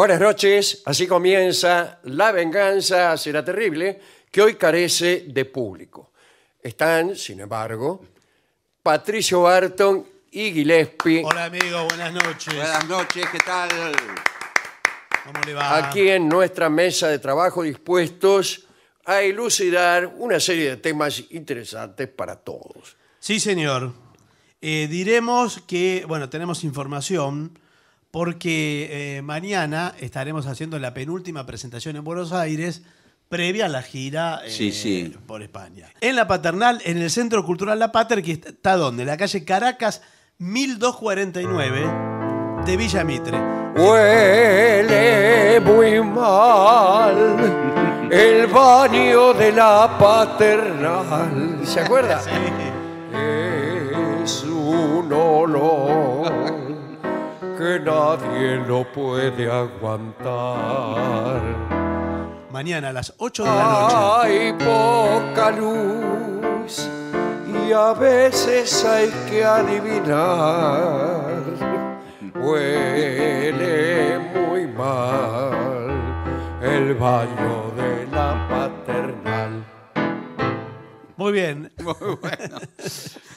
Buenas noches, así comienza La venganza será terrible, que hoy carece de público. Están, sin embargo, Patricio Barton y Gillespie, Hola amigo, buenas noches. Buenas noches, ¿qué tal? ¿Cómo le va? aquí en nuestra mesa de trabajo dispuestos a elucidar una serie de temas interesantes para todos. Sí, señor. Eh, diremos que, bueno, tenemos información porque eh, mañana estaremos haciendo la penúltima presentación en Buenos Aires previa a la gira eh, por España. En la Paternal, en el Centro Cultural La Pater, que está donde? La calle Caracas 1249 de Villa Mitre. Huele muy mal el baño de la Paternal. ¿Se acuerda? Es un olor que nadie lo puede aguantar. Mañana a las 8 de la noche. Hay poca luz y a veces hay que adivinar. Huele muy mal el baño de la paternal. Muy bien. Muy bueno.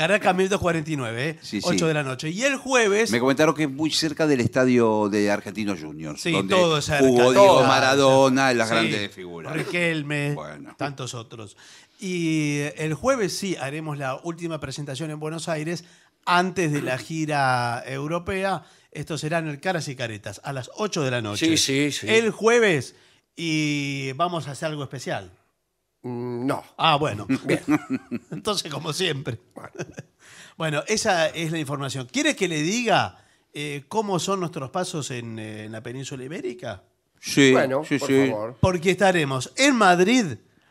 Caracas 49 8 de la noche. Y el jueves. Me comentaron que es muy cerca del estadio de Argentino Junior Sí, donde todo Diego Maradona, las grandes figuras. Riquelme, tantos otros. Y el jueves sí haremos la última presentación en Buenos Aires antes de la gira europea. Esto será en el Caras y Caretas a las 8 de la noche. Sí, sí, sí. El jueves y vamos a hacer algo especial. Mm, no. Ah, bueno. Bien. Entonces, como siempre. Bueno. esa es la información. ¿Quieres que le diga eh, cómo son nuestros pasos en, eh, la península ibérica? Sí, por favor. Porque estaremos en Madrid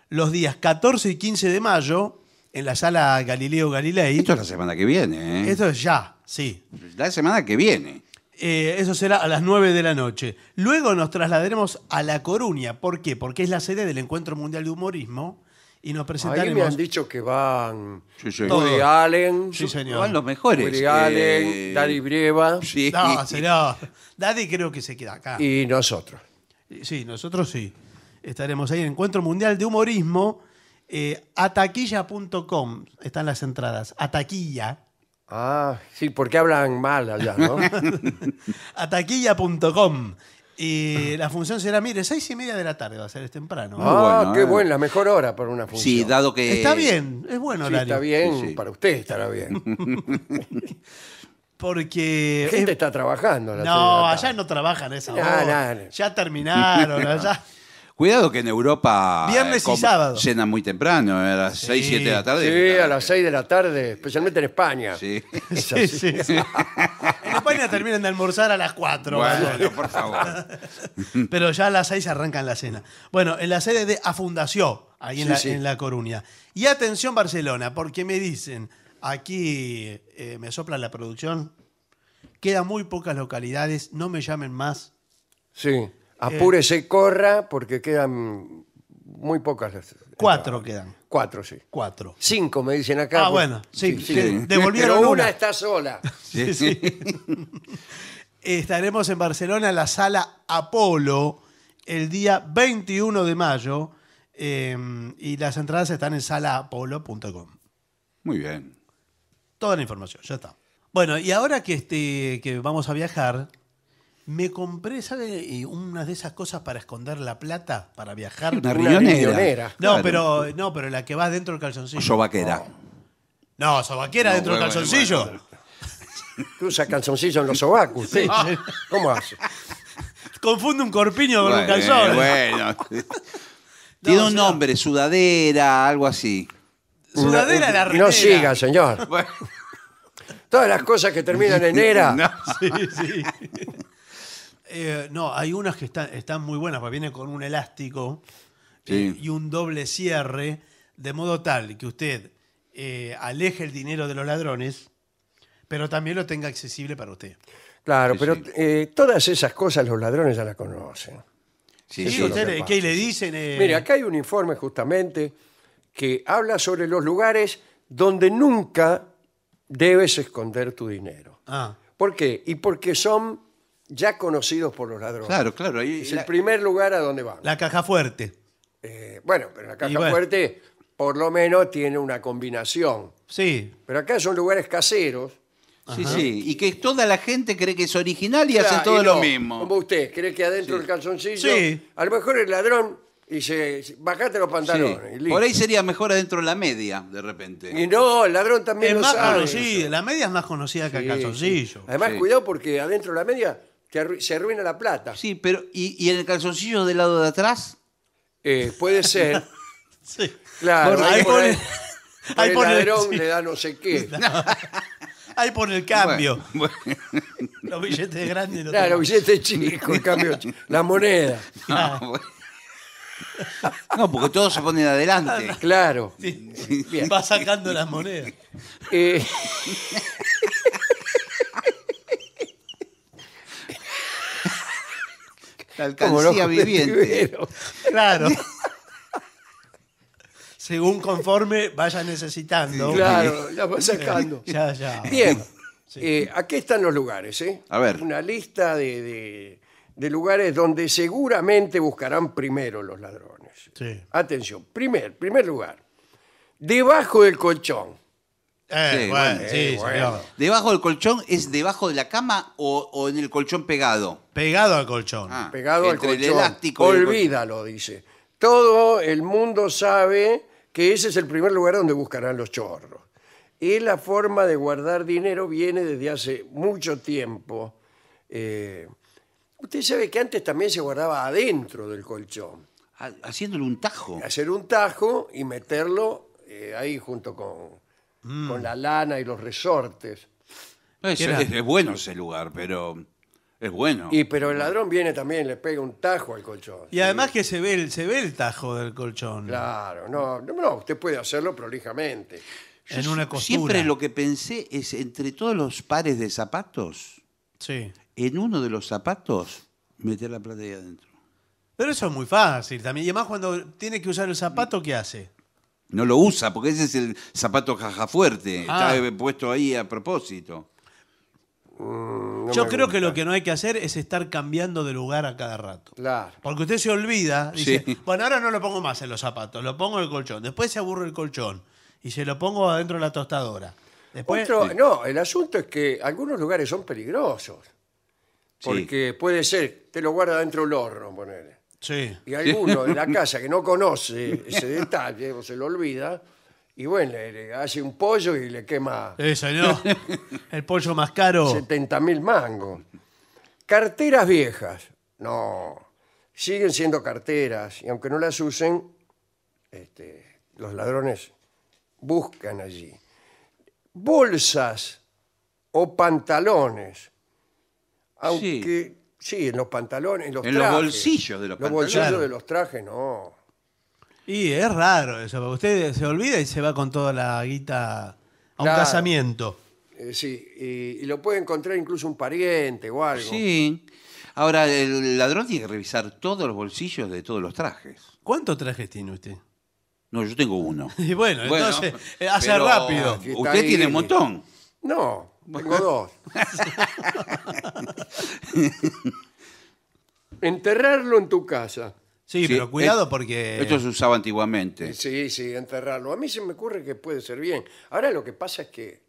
los días 14 y 15 de mayo en la sala Galileo Galilei. Esto es la semana que viene, ¿eh? Esto es ya, sí. La semana que viene. Eh, eso será a las 9 de la noche. Luego nos trasladaremos a La Coruña. ¿Por qué? Porque es la sede del Encuentro Mundial de Humorismo. Y nos presentaremos. Ahí me han dicho que van sí, Allen. Sí, señor. Van los mejores. Woody Allen, eh, Daddy Sí. No, no Daddy creo que se queda acá. Y nosotros. Sí, nosotros sí. Estaremos ahí en Encuentro Mundial de Humorismo. Eh, ataquilla.com están las entradas. Ataquilla. Ah, sí, porque hablan mal allá, ¿no? Ataquilla.com. Y la función será, mire, seis y media de la tarde, va a ser es temprano. ah, qué eh. bueno, la mejor hora para una función. Sí, dado que... Está bien, es bueno sí, está bien, para usted estará bien. Porque... La gente está trabajando. no, allá no trabajan esa hora. Ya terminaron, allá... Cuidado que en Europa. Viernes y sábado. cena muy temprano, eh, a las 6, 7 de la tarde. Sí, a las 6 de la tarde, especialmente en España. Sí. en España terminan de almorzar a las 4. Pero ya a las 6 arrancan la cena. Bueno, en la sede de Afundación, ahí en, la, Coruña. Y atención, Barcelona, porque me dicen, aquí eh, me sopla la producción, quedan muy pocas localidades, no me llamen más. Sí. Apúrese, corra, porque quedan muy pocas. Cuatro quedan. Cuatro, sí. Cuatro. Cinco, me dicen acá. Ah, bueno, sí. sí, Devolvieron Pero una. está sola. Sí, sí. Estaremos en Barcelona en la sala Apolo el día 21 de mayo em, y las entradas están en salaapolo.com. Muy bien. Toda la información, ya está. Bueno, y ahora que, este, que vamos a viajar, me compré, ¿sabe? Eh, Unas de esas cosas para esconder la plata, para viajar. Una, una No, pero, no, pero la que va dentro del calzoncillo. Sobaquera. No, sobaquera dentro del calzoncillo. ¿Usa calzoncillo en los sobacos. Ah, ¿Cómo hace? Confunde un corpiño con un calzón. Bueno. Tiene un nombre, sudadera, algo así. Sudadera la remera. No siga, señor. Todas las cosas que terminan en era. sí, sí. Eh, no, hay unas que están, muy buenas, porque viene con un elástico eh, y, un doble cierre, de modo tal que usted eh, aleje el dinero de los ladrones, pero también lo tenga accesible para usted. Claro, pero todas esas cosas los ladrones ya las conocen. Sí, sí. ¿qué le dicen? Mire, acá hay un informe justamente que habla sobre los lugares donde nunca debes esconder tu dinero. Ah. ¿Por qué? Y porque son ya conocidos por los ladrones. Claro, claro. Ahí, es el primer lugar a donde van. La caja fuerte. Eh, bueno, pero la caja fuerte por lo menos tiene una combinación. Sí. Pero acá son lugares caseros. Sí, sí. Y que toda la gente cree que es original y hace todo lo mismo. Como usted, cree que adentro del calzoncillo. Sí. A lo mejor el ladrón dice, bajate los pantalones. Por ahí sería mejor adentro la media, de repente. Y no, el ladrón también es más conocido. La media es más conocida que el calzoncillo. Además, cuidado porque adentro de la media se arruina la plata. Sí, pero ¿y, y en el calzoncillo del lado de atrás? Eh, puede ser. Sí. Claro, ahí pone- el le da no sé qué. Ahí pone el cambio. Los billetes grandes. los Claro, billetes chicos, el cambio, la moneda. Ah. no, porque todos se ponen adelante. Ah, claro. Va sacando las monedas. Eh, alcancía viviente. Claro. Según conforme vaya necesitando. Claro, ya va sacando. Bien. Eh, aquí están los lugares, ¿eh? A ver. Una lista de, lugares donde seguramente buscarán primero los ladrones. Sí. Atención, primer, primer lugar. Debajo del colchón. Eh, eh, ¿Debajo del colchón es debajo de la cama o, en el colchón pegado? Pegado al colchón. Ah, pegado al colchón. elástico Olvídalo, dice. Todo el mundo sabe que ese es el primer lugar donde buscarán los chorros. Y la forma de guardar dinero viene desde hace mucho tiempo. Eh, usted sabe que antes también se guardaba adentro del colchón. Haciéndole un tajo. Hacer un tajo y meterlo ahí junto con, con mm. la lana y los resortes. es, bueno ese lugar, pero es bueno. Y pero el ladrón viene también, le pega un tajo al colchón. Y además que se ve, el, se ve el tajo del colchón. Claro, no, no, usted puede hacerlo prolijamente. en una costura. Siempre lo que pensé es entre todos los pares de zapatos, en uno de los zapatos meter la plantilla dentro Pero eso es muy fácil también. Y además cuando tiene que usar el zapato, ¿qué hace? No lo usa, porque ese es el zapato jajafuerte. fuerte, ah. Está puesto ahí a propósito. Mm, Yo creo que lo que no hay que hacer es estar cambiando de lugar a cada rato. Claro. Porque usted se olvida, dice, bueno, ahora no lo pongo más en los zapatos, lo pongo en el colchón. Después se aburre el colchón y se lo pongo adentro de la tostadora. No, el asunto es que algunos lugares son peligrosos. Porque puede ser, te lo guarda dentro del horno, ponele. Sí. Y alguno de la casa que no conoce ese detalle o se lo olvida, y bueno, le, hace un pollo y le quema ¿Eso eh, no? El pollo más caro. 70.000 mil mangos. Carteras viejas. No, siguen siendo carteras y aunque no las usen, este, los ladrones buscan allí. Bolsas o pantalones. Aunque Sí, en los pantalones, en los En los bolsillos de los Los bolsillos de los trajes, no. Y es raro eso, porque usted se olvida y se va con toda la guita a un casamiento. Eh, sí, y, lo puede encontrar incluso un pariente o algo. Sí. Ahora, el ladrón tiene que revisar todos los bolsillos de todos los trajes. ¿Cuántos trajes tiene usted? No, yo tengo uno. Y bueno, entonces eh, hace rápido. Ah, usted tiene un montón. No, tengo dos. Enterrarlo en tu casa. Sí, pero cuidado eh, porque... Esto se usaba antiguamente. Sí, sí, enterrarlo. A mí se me ocurre que puede ser bien. Ahora lo que pasa es que.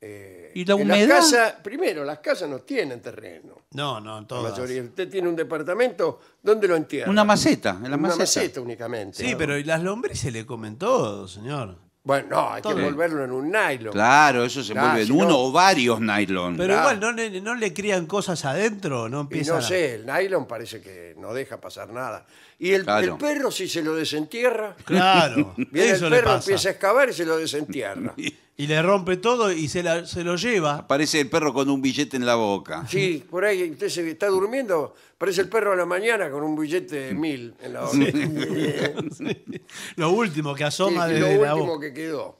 Eh, ¿Y la casa, primero, las casas no tienen terreno. No, no, La todas. mayoría. Usted tiene un departamento, ¿dónde lo entierra? Una maceta, en la Una maceta. únicamente. Sí, pero ¿y las lombrices le comen todo, señor. Bueno, no, hay que volverlo envolverlo en un nylon. Claro, eso se vuelve en uno o varios nylon. Pero igual, ¿no le, crían cosas adentro? No Y no sé, el nylon parece que no deja pasar nada. Y el, perro, si se lo desentierra, Claro. viene el perro, empieza a excavar y se lo desentierra. Y le rompe todo y se, se lo lleva. Parece el perro con un billete en la boca. Sí, por ahí usted se está durmiendo, parece el perro a la mañana con un billete de mil en la boca. Lo último que asoma Sí, lo último que quedó.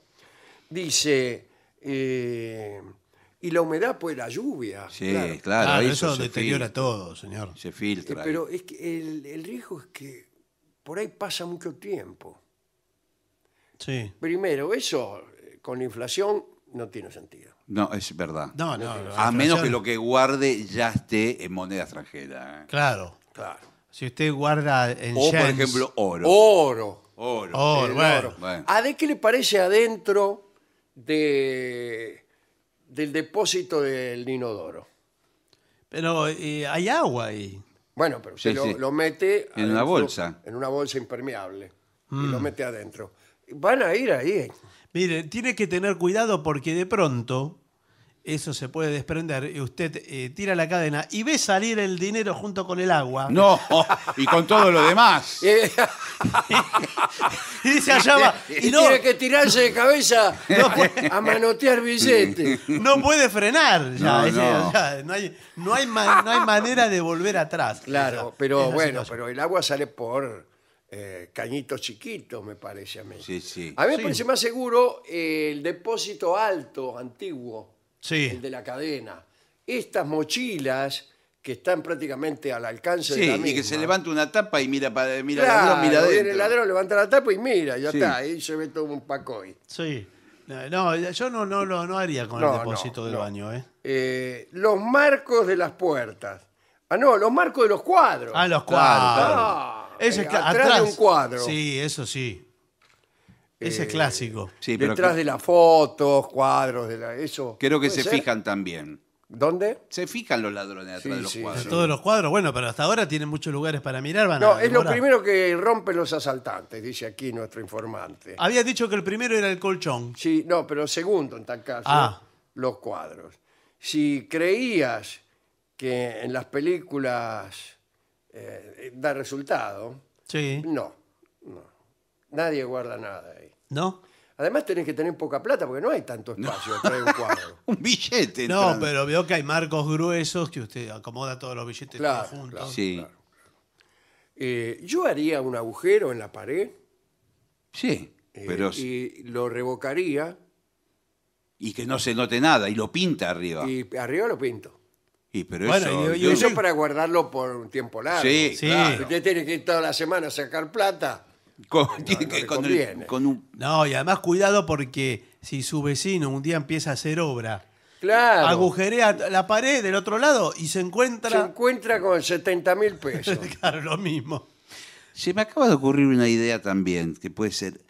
Dice, eh, y la humedad, pues la lluvia. Sí, claro, eso, deteriora todo, señor. Se filtra. Eh, pero es que el, el riesgo es que por ahí pasa mucho tiempo. Sí. Primero, eso con inflación no tiene sentido. No, es verdad. A menos que lo que guarde ya esté en moneda extranjera. ¿eh? Claro. Claro. Si usted guarda en O, por ejemplo, oro. Oro. Oro. Oro, bueno. ¿A de qué le parece adentro de, del depósito del ninodoro? Pero eh, hay agua ahí. Bueno, pero usted lo, mete... En una bolsa. En una bolsa impermeable. Y lo mm. mete adentro. Van a ir ahí. Eh. Mire, tiene que tener cuidado porque de pronto eso se puede desprender y usted eh, tira la cadena y ve salir el dinero junto con el agua. No, y con todo lo demás. y se allá Y, tiene que tirarse de cabeza a manotear billetes. no puede frenar. No, hay, hay manera de volver atrás. Claro, pero bueno, pero el agua sale por eh, cañitos chiquitos, me parece a mí. A mí me parece más seguro el depósito alto, antiguo, el de la cadena. Estas mochilas que están prácticamente al alcance de la misma. y que se levanta una tapa y mira para mira ladrón, mira el ladrón levanta la tapa y mira, ya está, ahí se ve todo un pacoy. sí. Eh, no, yo no, haría con el depósito del baño, ¿eh? los marcos de las puertas. Ah, no, los marcos de los cuadros. Ah, los cuadros. Ah, es eh, atrás, de un cuadro. Sí, eso sí. Ese es eh, clásico. Detrás de las fotos, cuadros, de eso. creo que se fijan también. ¿Dónde? Se fijan los ladrones atrás de los cuadros. Todos los cuadros, bueno, pero hasta ahora tienen muchos lugares para mirar. Van No, es lo primero que rompen los asaltantes, dice aquí nuestro informante. Había dicho que el primero era el colchón. Sí, no, pero segundo en tal caso, ah. los cuadros. Si creías que en las películas eh, eh, da resultado. Sí. No, no. Nadie guarda nada ahí. ¿No? Además tenés que tener poca plata porque no hay tanto espacio un billete. No, pero veo que hay marcos gruesos que usted acomoda todos los billetes claro, eh, yo haría un agujero en la pared. Sí, pero... Y lo revocaría. Y que no se note nada, y lo pinta arriba. Y arriba lo pinto. Y eso, para guardarlo por un tiempo largo. Sí, Usted tiene que ir toda la semana a sacar plata. Con, un... no, y además cuidado porque si su vecino un día empieza a hacer obra, agujerea la pared del otro lado y se encuentra... encuentra con 70 mil pesos. claro, lo mismo. Se me acaba de ocurrir una idea también, que puede ser,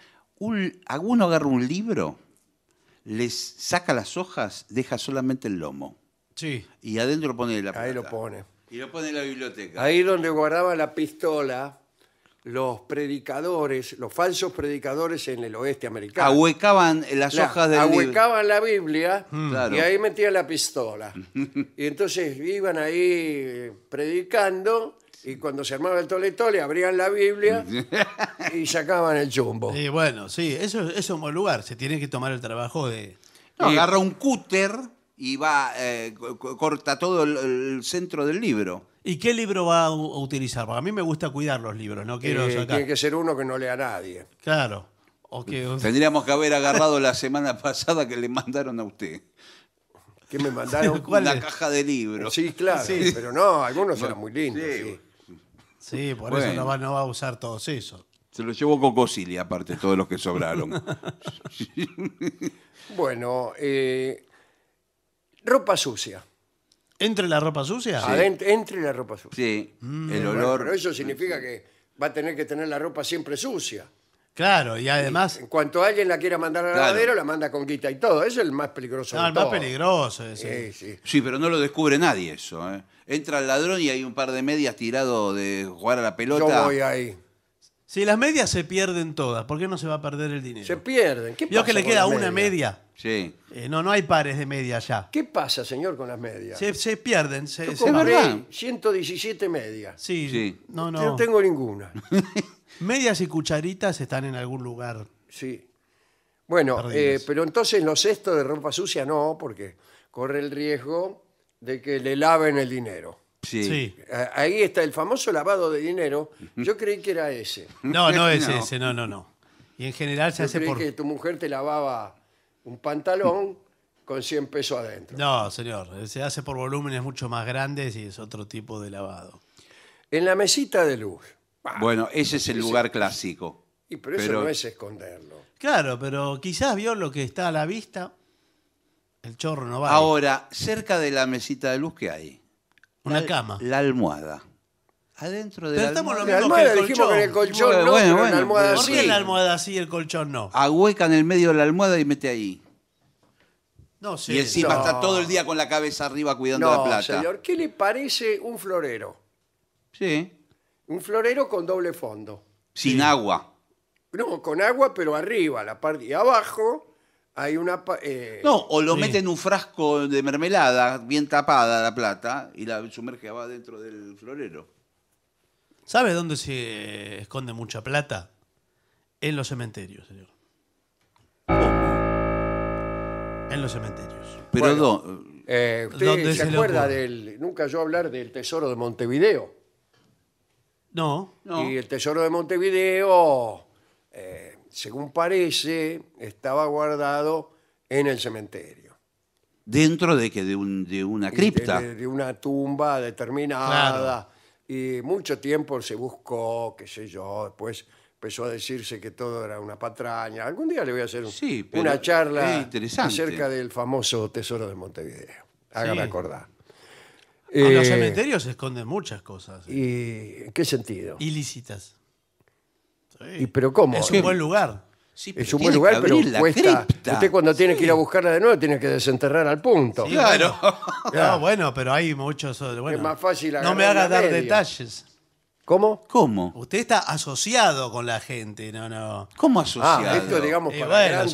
alguno agarra un libro, les saca las hojas, deja solamente el lomo. Y adentro pone la Ahí lo pone. Y lo pone en la biblioteca. Ahí donde guardaba la pistola los predicadores, los falsos predicadores en el oeste americano. Ahuecaban las hojas del libro. ahuecaban la Biblia mm. y ahí metían la pistola. y entonces iban ahí eh, predicando y cuando se armaba el tole-tole abrían la Biblia y sacaban el chumbo. Y bueno, sí, eso, eso es un lugar. Se tiene que tomar el trabajo de. agarra un cúter y va, eh, corta todo el, centro del libro. ¿Y qué libro va a, utilizar? Porque a mí me gusta cuidar los libros, no quiero eh, tiene que ser uno que no lea a nadie. Claro. Tendríamos que haber agarrado la semana pasada que le mandaron a usted. Que me mandaron. ¿Cuál Una caja de libros. Sí, claro, Sí. pero no, algunos eran muy lindos. sí. por eso no va, a usar todos esos. Se lo llevó Cosilia, aparte, todos los que sobraron. Bueno, eh, ropa sucia. ¿Entre la ropa sucia? Sí, entre la ropa sucia. Sí, mm, el olor. pero eso significa que va a tener que tener la ropa siempre sucia. Claro, y además. En cuanto alguien la quiera mandar al Claro. la manda con guita y todo. Eso es el más peligroso. No, el más peligroso. Sí, sí. Sí, pero no lo descubre nadie eso. ¿eh? Entra el ladrón y hay un par de medias tirado de jugar a la pelota. Yo voy ahí. Si las medias se pierden todas, ¿por qué no se va a perder el dinero? Se pierden. ¿Qué que le queda una media. Sí. Eh, no, no hay pares de medias ya. ¿Qué pasa, señor, con las medias? Se, pierden. Se, Yo se 117 medias. Sí, No, no. No tengo ninguna. Medias y cucharitas están en algún lugar. Sí. Bueno, eh, pero entonces los cestos de ropa sucia no, porque corre el riesgo de que le laven el dinero. Sí. Ahí está el famoso lavado de dinero. Yo creí que era ese. No, no es ese, no, no, no. Y en general se Yo hace creí que tu mujer te lavaba un pantalón con 100 pesos adentro. No, señor, se hace por volúmenes mucho más grandes y es otro tipo de lavado. En la mesita de luz. Bueno, ese es el lugar clásico. y pero eso no es esconderlo. Claro, pero quizás vio lo que está a la vista. El chorro no va. Ahora, cerca de la mesita de luz, que hay? Una la, cama. La almohada. Adentro de pero la lo mismo la almohada el colchón. el colchón no, bueno, la almohada ¿Por la almohada y el colchón no? Ahueca en el medio de la almohada y mete ahí. No sé. Y encima está todo el día con la cabeza arriba cuidando la plata. señor, ¿qué le parece un florero? Sí. Un florero con doble fondo. Sin agua. No, con agua, pero arriba, la parte de abajo una... Eh, no, o lo meten mete en un frasco de mermelada, bien tapada la plata, y la sumerge va dentro del florero. ¿Sabe dónde se esconde mucha plata? En los cementerios, señor. En los cementerios. Pero eh, ¿Usted se, acuerda del... Nunca yo hablar del Tesoro de Montevideo. No, no. Y el Tesoro de Montevideo... Eh, según parece, estaba guardado en el cementerio. Dentro de que de, una cripta. De, una tumba determinada. Y mucho tiempo se buscó, qué sé yo, después empezó a decirse que todo era una patraña. Algún día le voy a hacer una charla acerca del famoso Tesoro de Montevideo. Hágame acordar. En los eh, cementerios se esconden muchas cosas eh. ¿Y en qué sentido? ilícitas pero cómo? Es un buen lugar. es un buen lugar, pero cuesta. Usted cuando tiene que ir a buscarla de nuevo tiene que desenterrar al punto. claro. bueno, pero hay muchos. Bueno, es más fácil. No me haga dar detalles. ¿Cómo? ¿Cómo? Usted está asociado con la gente, no, no. ¿Cómo ah, asociado? Ah, esto digamos para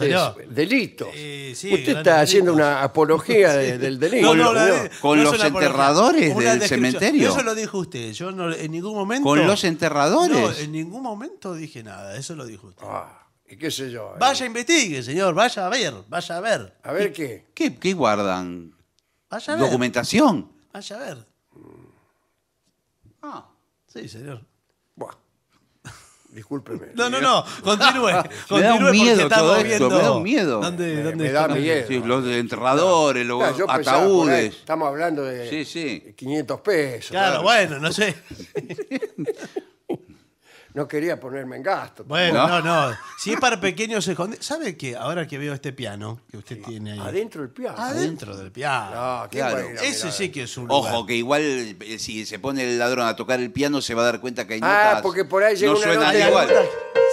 delitos. Usted está haciendo una apología del delito. ¿Con los enterradores del cementerio? Eso lo dijo usted. Yo en ningún momento. ¿Con los No, enterradores? en ningún momento dije nada. Eso lo dijo usted. Ah, y qué sé yo. Eh. Vaya a investigue, señor. Vaya a ver. Vaya a ver. A ver qué. ¿Qué, guardan? Vaya a ver. ¿Documentación? Vaya a ver. Ah, Sí, señor. Buah. Discúlpeme. No, no, no, continúe. me da un miedo todo me da un miedo. ¿Dónde, dónde me los enterradores, los ataúdes. estamos hablando de 500 pesos. Claro, bueno, no sé. no quería ponerme en gasto. Bueno, no, no. Si es para pequeños escondidos. ¿Sabe que ahora que veo este piano que usted tiene ahí? Adentro del piano. Adentro del piano. Claro. Ese sí que es un. Ojo, que igual eh, si se pone el ladrón a tocar el piano se va a dar cuenta que hay Ah, porque por ahí llega no una igual.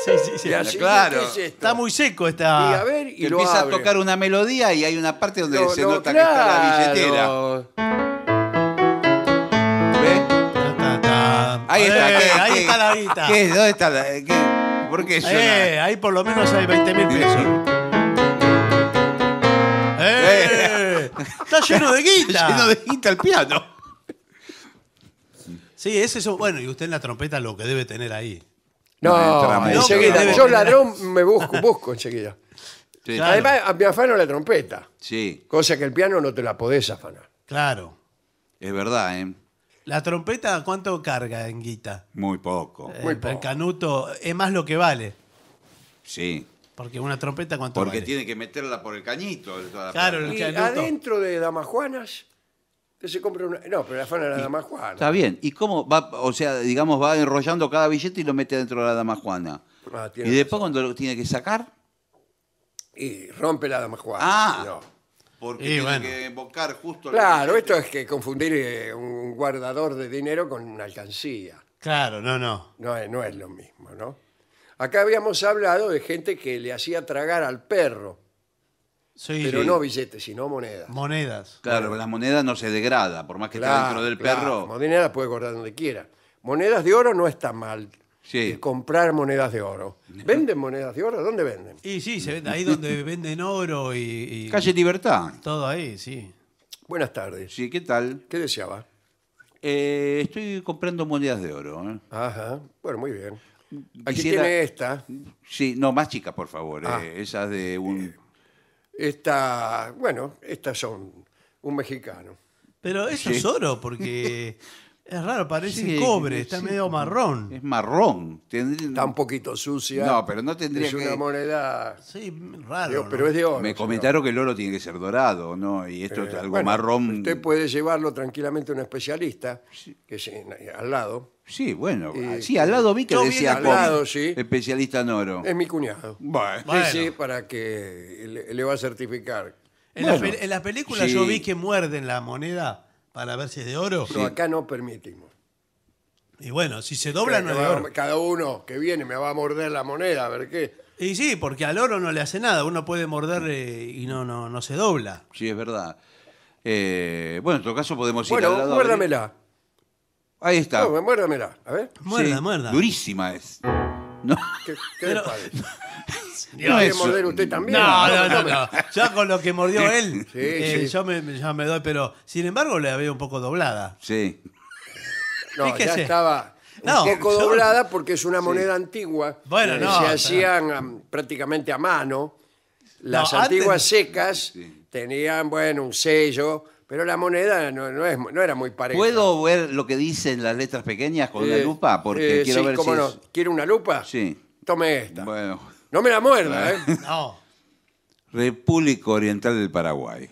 Sí, sí, sí. claro. Está muy seco esta. Y a ver, y empieza a tocar una melodía y hay una parte donde se nota que está la billetera. ahí eh, está. la guita. ¿Qué? ¿Dónde está la.? ¿Por qué Eh, ahí por lo menos hay 20 mil pesos. Eh, está lleno de guita. Está lleno de guita el piano. Sí, es eso. Bueno, y usted en la trompeta lo que debe tener ahí. No, No, Yo ladrón me busco, busco enseguida. Además, me afano la trompeta, sí, cosa que el piano no te la podés afanar. Claro. es verdad, ¿eh? ¿La trompeta cuánto carga en guita? Muy poco. Eh, Muy El canuto es más lo que vale. Sí. Porque una trompeta cuánto Porque tiene que meterla por el cañito. Claro, el canuto. adentro de Damajuanas se compra una. No, pero la fana era la Damajuana. Está bien. ¿Y cómo va? O sea, digamos, va enrollando cada billete y lo mete dentro de la damajuana. Ah, y después cuando lo tiene que sacar, Y rompe la Damajuana. Ah porque que invocar justo... Claro, esto es que confundir eh, un guardador de dinero con una alcancía. Claro, no, no. No es, no es lo mismo, ¿no? Acá habíamos hablado de gente que le hacía tragar al perro, Sí, pero no billetes, sino monedas. Monedas. Claro, las monedas no se degrada, por más que esté dentro del claro, perro. Monedas puede guardar donde quiera. Monedas de oro no está mal comprar monedas de oro. ¿Venden monedas de oro? ¿Dónde venden? Y sí, se ahí donde venden oro y, Calle Libertad. todo ahí, sí. Buenas tardes. Sí, ¿qué tal? ¿Qué deseaba? Eh, estoy comprando monedas de oro. ¿eh? Ajá. Bueno, muy bien. Aquí tiene esta. Sí, no, más chicas, por favor. Ah. Eh, esas de un... Esta, bueno, estas son un mexicano. Pero eso es oro, porque Es raro, parece cobre, está medio marrón. Es marrón. Está un poquito sucia. No, pero no tendría Es una moneda. Sí, raro. pero es de oro. Me comentaron que el oro tiene que ser dorado, ¿no? Y esto es eh, algo marrón. Usted puede llevarlo tranquilamente a un especialista, que es al lado. Sí, bueno. Ah, sí, al lado vi que decía especialista en oro. Es mi cuñado. Bueno. Sí, para que le, va a certificar. En, las películas yo vi que muerden la moneda para ver si es de oro. Pero acá no permitimos. Y bueno, si se dobla no es de Cada- oro. Cada uno que viene me va a morder la moneda, a ver qué. Y sí, porque al oro no le hace nada. Uno puede morder eh, y no, no, no se dobla. Sí, es verdad. Eh, bueno, en todo caso podemos ir al Bueno, muérdamela. Ahí está. No, muérdamela. A ver. Muerda, Durísima es. No. ¿Qué, No usted también? No, no, no, Ya con lo que mordió él, Sí, eh, yo me, doy, pero sin embargo le había un poco doblada. Sí. No, ya estaba un poco doblada porque es una moneda antigua. Bueno, eh, no, Se hacían prácticamente a mano. Las antiguas secas tenían, bueno, un sello pero la moneda no, no, es, no era muy pareja. ¿Puedo ver lo que dicen las letras pequeñas con la lupa? Porque eh, quiero sí, ver si no. ¿Quiere una lupa? Sí. Tome esta. Bueno. No me la muerda, ¿eh? No. República Oriental del Paraguay.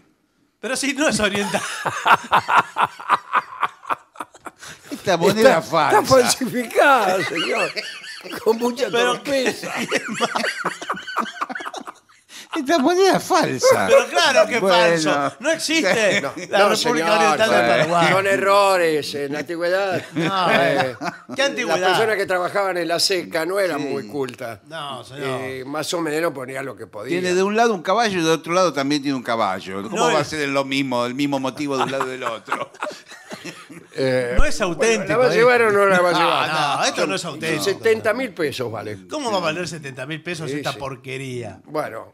Pero si no es oriental. Esta moneda Está falsificada, señor. Con mucha Pero torpeza. Esta moneda es falsa. Pero claro que es falso. No existe la República Oriental de Paraguay. Son errores en la antigüedad. No, eh, ¿Qué Las personas que trabajaban en la seca no eran muy cultas. No, señor. Eh, más o menos ponía lo que podía Tiene de un lado un caballo y de otro lado también tiene un caballo. ¿Cómo va a ser lo mismo, el mismo motivo de un lado y del otro? Eh, no es auténtico. ¿La va a eh. llevar o no la va a llevar? No, no, esto no es auténtico. 70 mil pesos vale. ¿Cómo va a valer 70 mil pesos esta porquería? Bueno,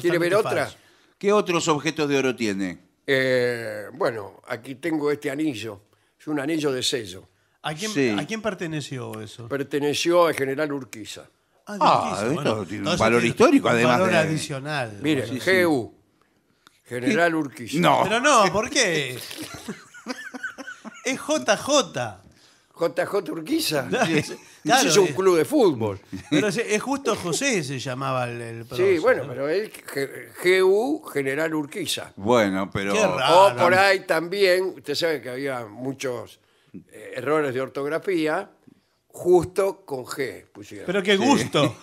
¿Quiere ver otra? ¿Qué otros objetos de oro tiene? Eh, bueno, aquí tengo este anillo. Es un anillo de sello. ¿A quién, perteneció eso? Perteneció al general Urquiza. Ah, ah esto tiene un valor histórico, además Un valor adicional. Mire, GU. General Urquiza. No. Pero no, ¿por qué? es JJ. JJ Urquiza. Ese es un eh. club de fútbol. es, justo José se llamaba el, Sí, bueno, pero él, GU General Urquiza. Bueno, pero. O por ahí también, usted sabe que había muchos eh, errores de ortografía, justo con G pusieron. Pero qué gusto.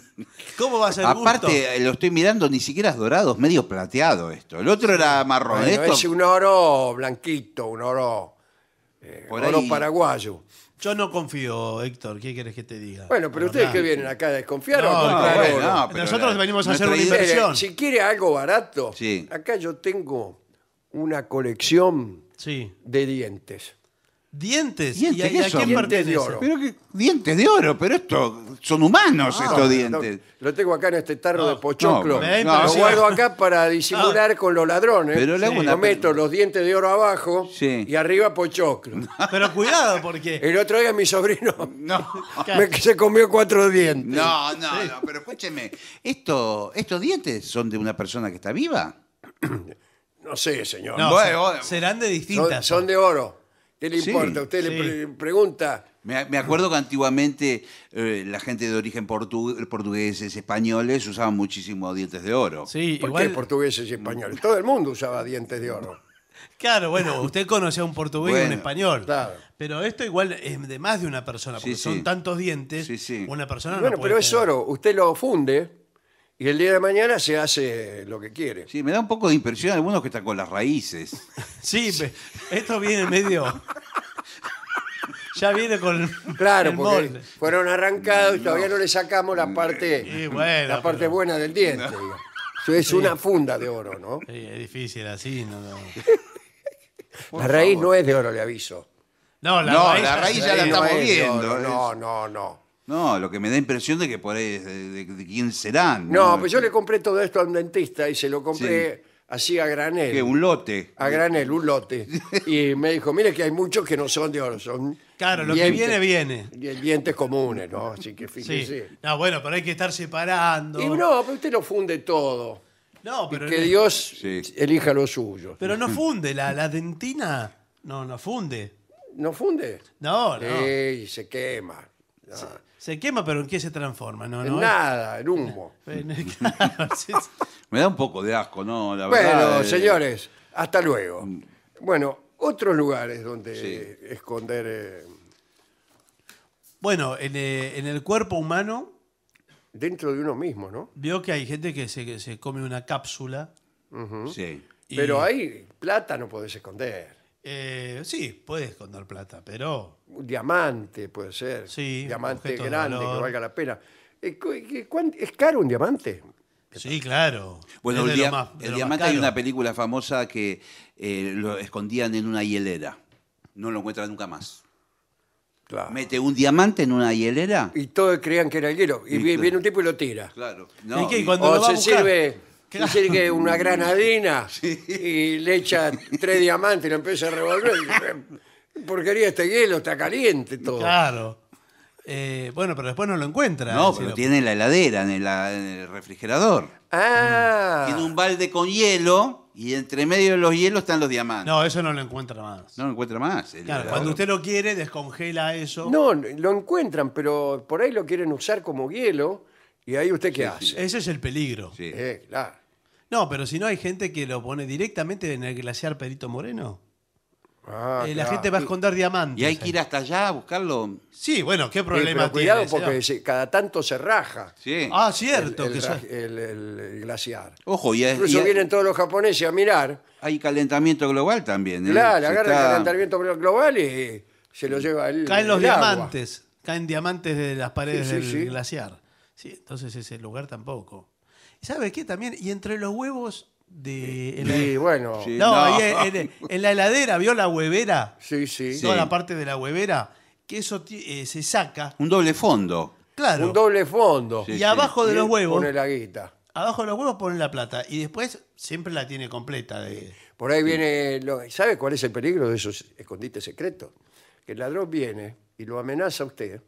¿Cómo va a ser Aparte, eh, lo estoy mirando, ni siquiera es dorado, es medio plateado esto. El otro era marrón. Es un oro blanquito, un oro o eh, Por paraguayos Yo no confío, Héctor, ¿qué quieres que te diga? Bueno, pero ustedes que vienen acá a desconfiar No, Nosotros venimos a hacer una inversión. si quiere algo barato, acá yo tengo una colección de dientes. Dientes. Dientes de oro. Pero dientes de oro, pero esto son humanos estos dientes. Lo, tengo acá en este tarro de pochoclo. lo guardo acá para ah. disimular con los ladrones. Pero le hago meto los dientes de oro abajo y arriba pochoclo. Pero cuidado, porque. El otro día mi sobrino se comió cuatro dientes. No, no, no, pero escúcheme, ¿esto, ¿estos dientes son de una persona que está viva? No sé, señor. No, serán de distintas. son de oro. ¿Qué le importa? Usted le pregunta. Me, acuerdo que antiguamente eh, la gente de origen portugués, portugueses, españoles, usaban muchísimo dientes de oro. Sí, ¿Por igual... qué portugueses y españoles? Todo el mundo usaba dientes de oro. Claro, bueno, usted conoce a un portugués y un español. Pero esto igual es de más de una persona, porque son tantos dientes, una persona no pero es oro. Usted lo funde y el día de mañana se hace lo que quiere. Sí, me da un poco de impresión algunos que están con las raíces. Sí, esto viene medio. Ya viene con. Claro, porque fueron arrancados y todavía no le sacamos la mm. parte, la parte buena del diente. Eso es una funda de oro, ¿no? Sí, es difícil así, no. No, La raíz no es de oro, le aviso. No, la No, raíz, la raíz ya la estamos viendo, No, no, no. No, lo que me da impresión de que por ahí de, quién serán. No, pues yo le compré todo esto a un dentista y se lo compré así a granel. ¿Qué? un lote. a granel, un lote. Y me dijo, mire que hay muchos que no son de oro, son Claro, lo que viene, viene, viene. y dientes comunes, ¿no? Así que Sí. No, bueno, pero hay que estar separando. Y no, pero usted lo funde todo. No, pero, que Dios elija lo suyo. pero no funde. La, la dentina no, no funde. ¿No funde? No, no. Sí, se quema. Se quema, pero ¿en qué se transforma? No, en nada, en humo. Me da un poco de asco, ¿no? bueno, eh. señores, hasta luego. Mm. Bueno, otros lugares donde esconder... Eh, bueno, eh, en, el cuerpo humano... Dentro de uno mismo, ¿no? Vio que hay gente que se, come una cápsula. Sí. Pero ahí plata no podés esconder. Eh, sí, puede esconder plata, pero. Un diamante puede ser. Sí, diamante grande que valga la pena. Eh, eh, ¿Es caro un diamante? Sí, claro. Bueno, el, diamante hay una película famosa que lo escondían en una hielera. No lo encuentran nunca más. Mete un diamante en una hielera. Y todos creían que era hielo. Y, viene un tipo y lo tira. Claro. ¿Y se sirve decir que una granadina y le echa tres diamantes y lo empieza a revolver. Porquería este hielo, está caliente todo. Claro. Eh, bueno, pero después no lo encuentra. No, pero tiene la heladera, en, el refrigerador. ¡Ah! Tiene un balde con hielo y entre medio de los hielos están los diamantes. No, eso no lo encuentra más. No lo encuentra más. Claro, cuando usted lo quiere, descongela eso. no, lo encuentran, pero por ahí lo quieren usar como hielo y ahí usted qué hace. Ese es el peligro. Sí. Eh, claro. No, pero si no hay gente que lo pone directamente en el glaciar Perito Moreno. Ah, eh, la gente va a esconder diamantes. ¿Y hay que ir hasta allá a buscarlo? Sí, bueno, ¿qué eh, problema pero cuidado porque cada tanto se raja Sí. Ah, cierto. que es el- glaciar. Ojo, y, Incluso vienen todos los japoneses a mirar. hay calentamiento global también. ¿eh? Claro, agarra el calentamiento global y se lo lleva el Caen los diamantes. Caen diamantes de las paredes del glaciar. Sí, entonces ese lugar tampoco. ¿Sabes qué? También, y entre los huevos de. sí, bueno. en, la heladera, ¿vio la huevera? Sí, sí. Toda la parte de la huevera, que eso eh, se saca. Un doble fondo. Claro. Un doble fondo. y abajo de los huevos. Pone la guita. Abajo de los huevos pone la plata. Y después siempre la tiene completa. Por ahí viene. Lo, ¿Sabe cuál es el peligro de esos escondites secretos? Que el ladrón viene y lo amenaza a usted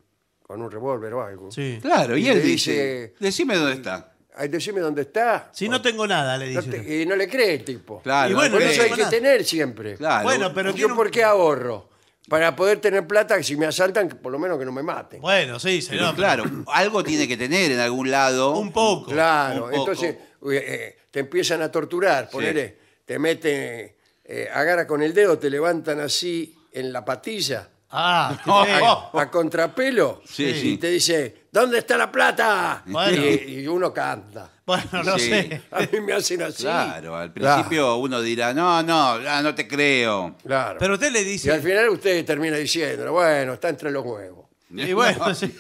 con un revólver o algo. Sí. Claro, y, él dice, Decime dónde está Ay, decime dónde está. Si no tengo nada, le dice. y no le cree el tipo. Claro, eso hay que tener siempre. Claro. pero ¿Yo por qué ahorro? Para poder tener plata que si me asaltan, por lo menos que no me maten. Bueno, sí, señor. claro, algo tiene que tener en algún lado. Un poco. claro, entonces eh, te empiezan a torturar. Ponele, te meten, eh, agarra con el dedo, te levantan así en la patilla Ah, a contrapelo. Sí, Y te dice, ¿dónde está la plata? Y, uno canta. Bueno, no sé. A mí me hacen así. Claro, al principio uno dirá, no, no, ah, no te creo. Pero usted le y al final usted termina diciendo, bueno, está entre los huevos. Y bueno, sí.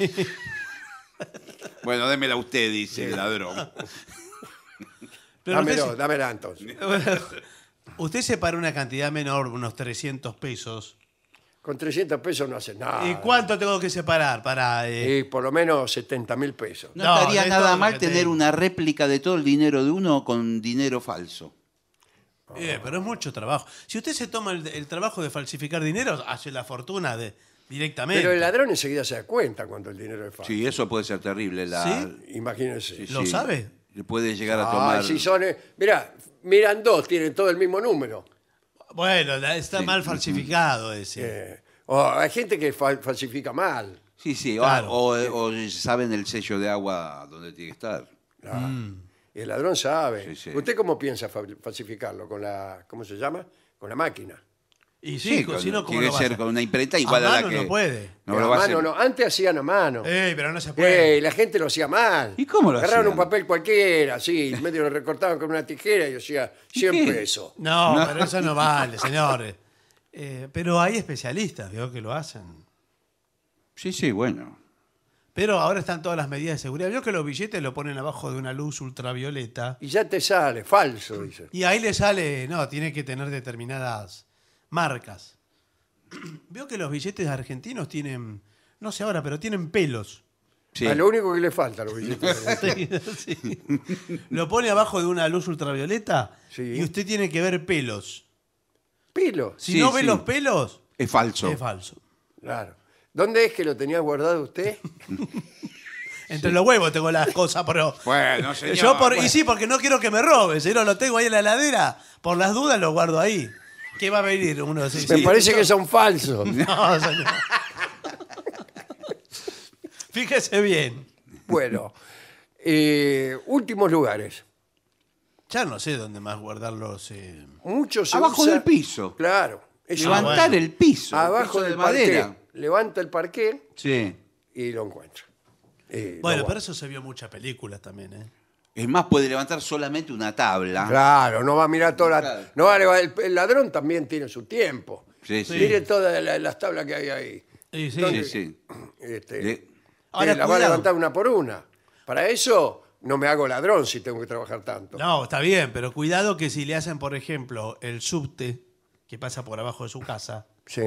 Bueno, démela usted, dice el ladrón. Pero dámela entonces. se- usted separa una cantidad menor, unos 300 pesos, con 300 pesos no hace nada. ¿Y cuánto tengo que separar para...? Eh? por lo menos 70 mil pesos. No, estaría nada mal tener una réplica de todo el dinero de uno con dinero falso. Eh, pero es mucho trabajo. Si usted se toma el, trabajo de falsificar dinero, hace la fortuna de, directamente. Pero el ladrón enseguida se da cuenta cuando el dinero es falso. Sí, eso puede ser terrible. La, ¿Sí? ¿Lo sabe? Puede llegar a ah, tomar... si son... dos, eh, miran tienen todo el mismo número. Bueno, está mal falsificado eh, o hay gente que falsifica mal. Sí, sí, o- saben el sello de agua donde tiene que estar. Ah, mm. El ladrón sabe. ¿Usted cómo piensa falsificarlo? ¿Con la, cómo se llama? Con la máquina. Y sí, si no, ser con una imprenta igual a, la que. no puede. No lo Antes hacían a mano. pero no se puede. Eh, la gente lo hacía mal. ¿Y cómo lo Agarraron un papel cualquiera, así, medio lo recortaban con una tijera y hacía siempre eso. No, pero eso no vale, señores. Eh, pero hay especialistas, veo que lo hacen. Sí, sí, bueno. Pero ahora están todas las medidas de seguridad. Veo que los billetes lo ponen abajo de una luz ultravioleta Y ya te sale, falso, dice. y ahí le sale, no, tiene que tener determinadas marcas. Veo que los billetes argentinos tienen, no sé ahora, pero tienen pelos. Sí. A ah, lo único que le falta a los billetes. Lo pone abajo de una luz ultravioleta y usted tiene que ver pelos. ¿Pelos? Si no ve los pelos... Es falso. Es falso. Claro. ¿Dónde es que lo tenía guardado usted? Entre los huevos tengo las cosas, pero... Bueno, Yo por, Y sí, porque no quiero que me robe. Si no lo tengo ahí en la heladera, por las dudas lo guardo ahí. ¿Qué va a venir uno? Sí, Me parece que son falsos. Fíjese bien. Bueno, eh, últimos lugares. Ya no sé dónde más guardarlos. Eh. Muchos Abajo del piso. Claro. Levantar ah, el piso. Abajo del madera. parqué. Levanta el parqué Sí. y lo encuentra. Eh, bueno, para eso se vio mucha película también, ¿eh? Es más, puede levantar solamente una tabla. Claro, no va a mirar toda la... el, ladrón también tiene su tiempo. Mire todas las tablas que hay ahí. Sí, sí. Sí, este, Ahora, va a levantar una por una. Para eso no me hago ladrón si tengo que trabajar tanto. No, está bien, pero cuidado que si le hacen, por ejemplo, el subte que pasa por abajo de su casa, Sí.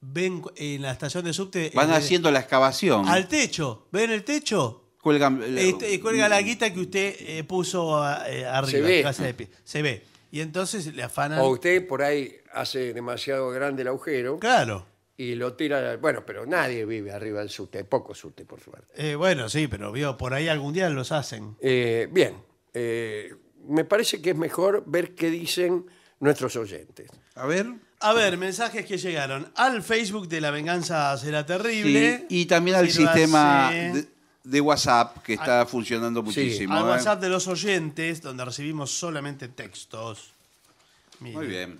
ven en la estación de subte. Van eh, haciendo la excavación. Al techo, ven el techo, eh, este, cuelga la guita que usted eh, puso eh, arriba, se ve. Casa Se ve. Y entonces le afanan. O usted por ahí hace demasiado grande el agujero. Claro. Y lo tira. Bueno, pero nadie vive arriba del sute. poco sute, por suerte. bueno, sí, pero por ahí algún día los hacen. bien. me parece que es mejor ver qué dicen nuestros oyentes. A ver. A ver, mensajes que llegaron al Facebook de La Venganza Será Terrible. y también al sistema de WhatsApp que ah, está funcionando muchísimo. Sí, al ¿eh? WhatsApp de los oyentes, donde recibimos solamente textos. Muy bien.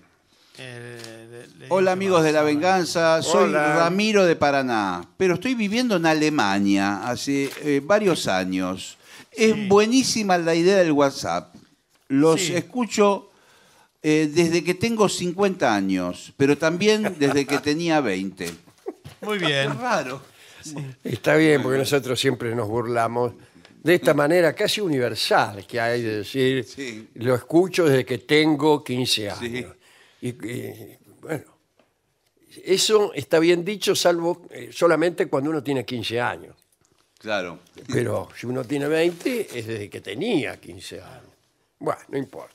Eh, Hola amigos de la venganza, soy Ramiro de Paraná, pero estoy viviendo en Alemania hace eh, varios años. Es buenísima la idea del WhatsApp. Los escucho desde que tengo 50 años, pero también desde que tenía 20. Muy bien. raro. Está bien, porque nosotros siempre nos burlamos de esta manera casi universal que hay de decir, lo escucho desde que tengo 15 años. Y, bueno, eso está bien dicho, salvo eh, solamente cuando uno tiene 15 años. Claro. Pero si uno tiene 20, es desde que tenía 15 años. Bueno, no importa.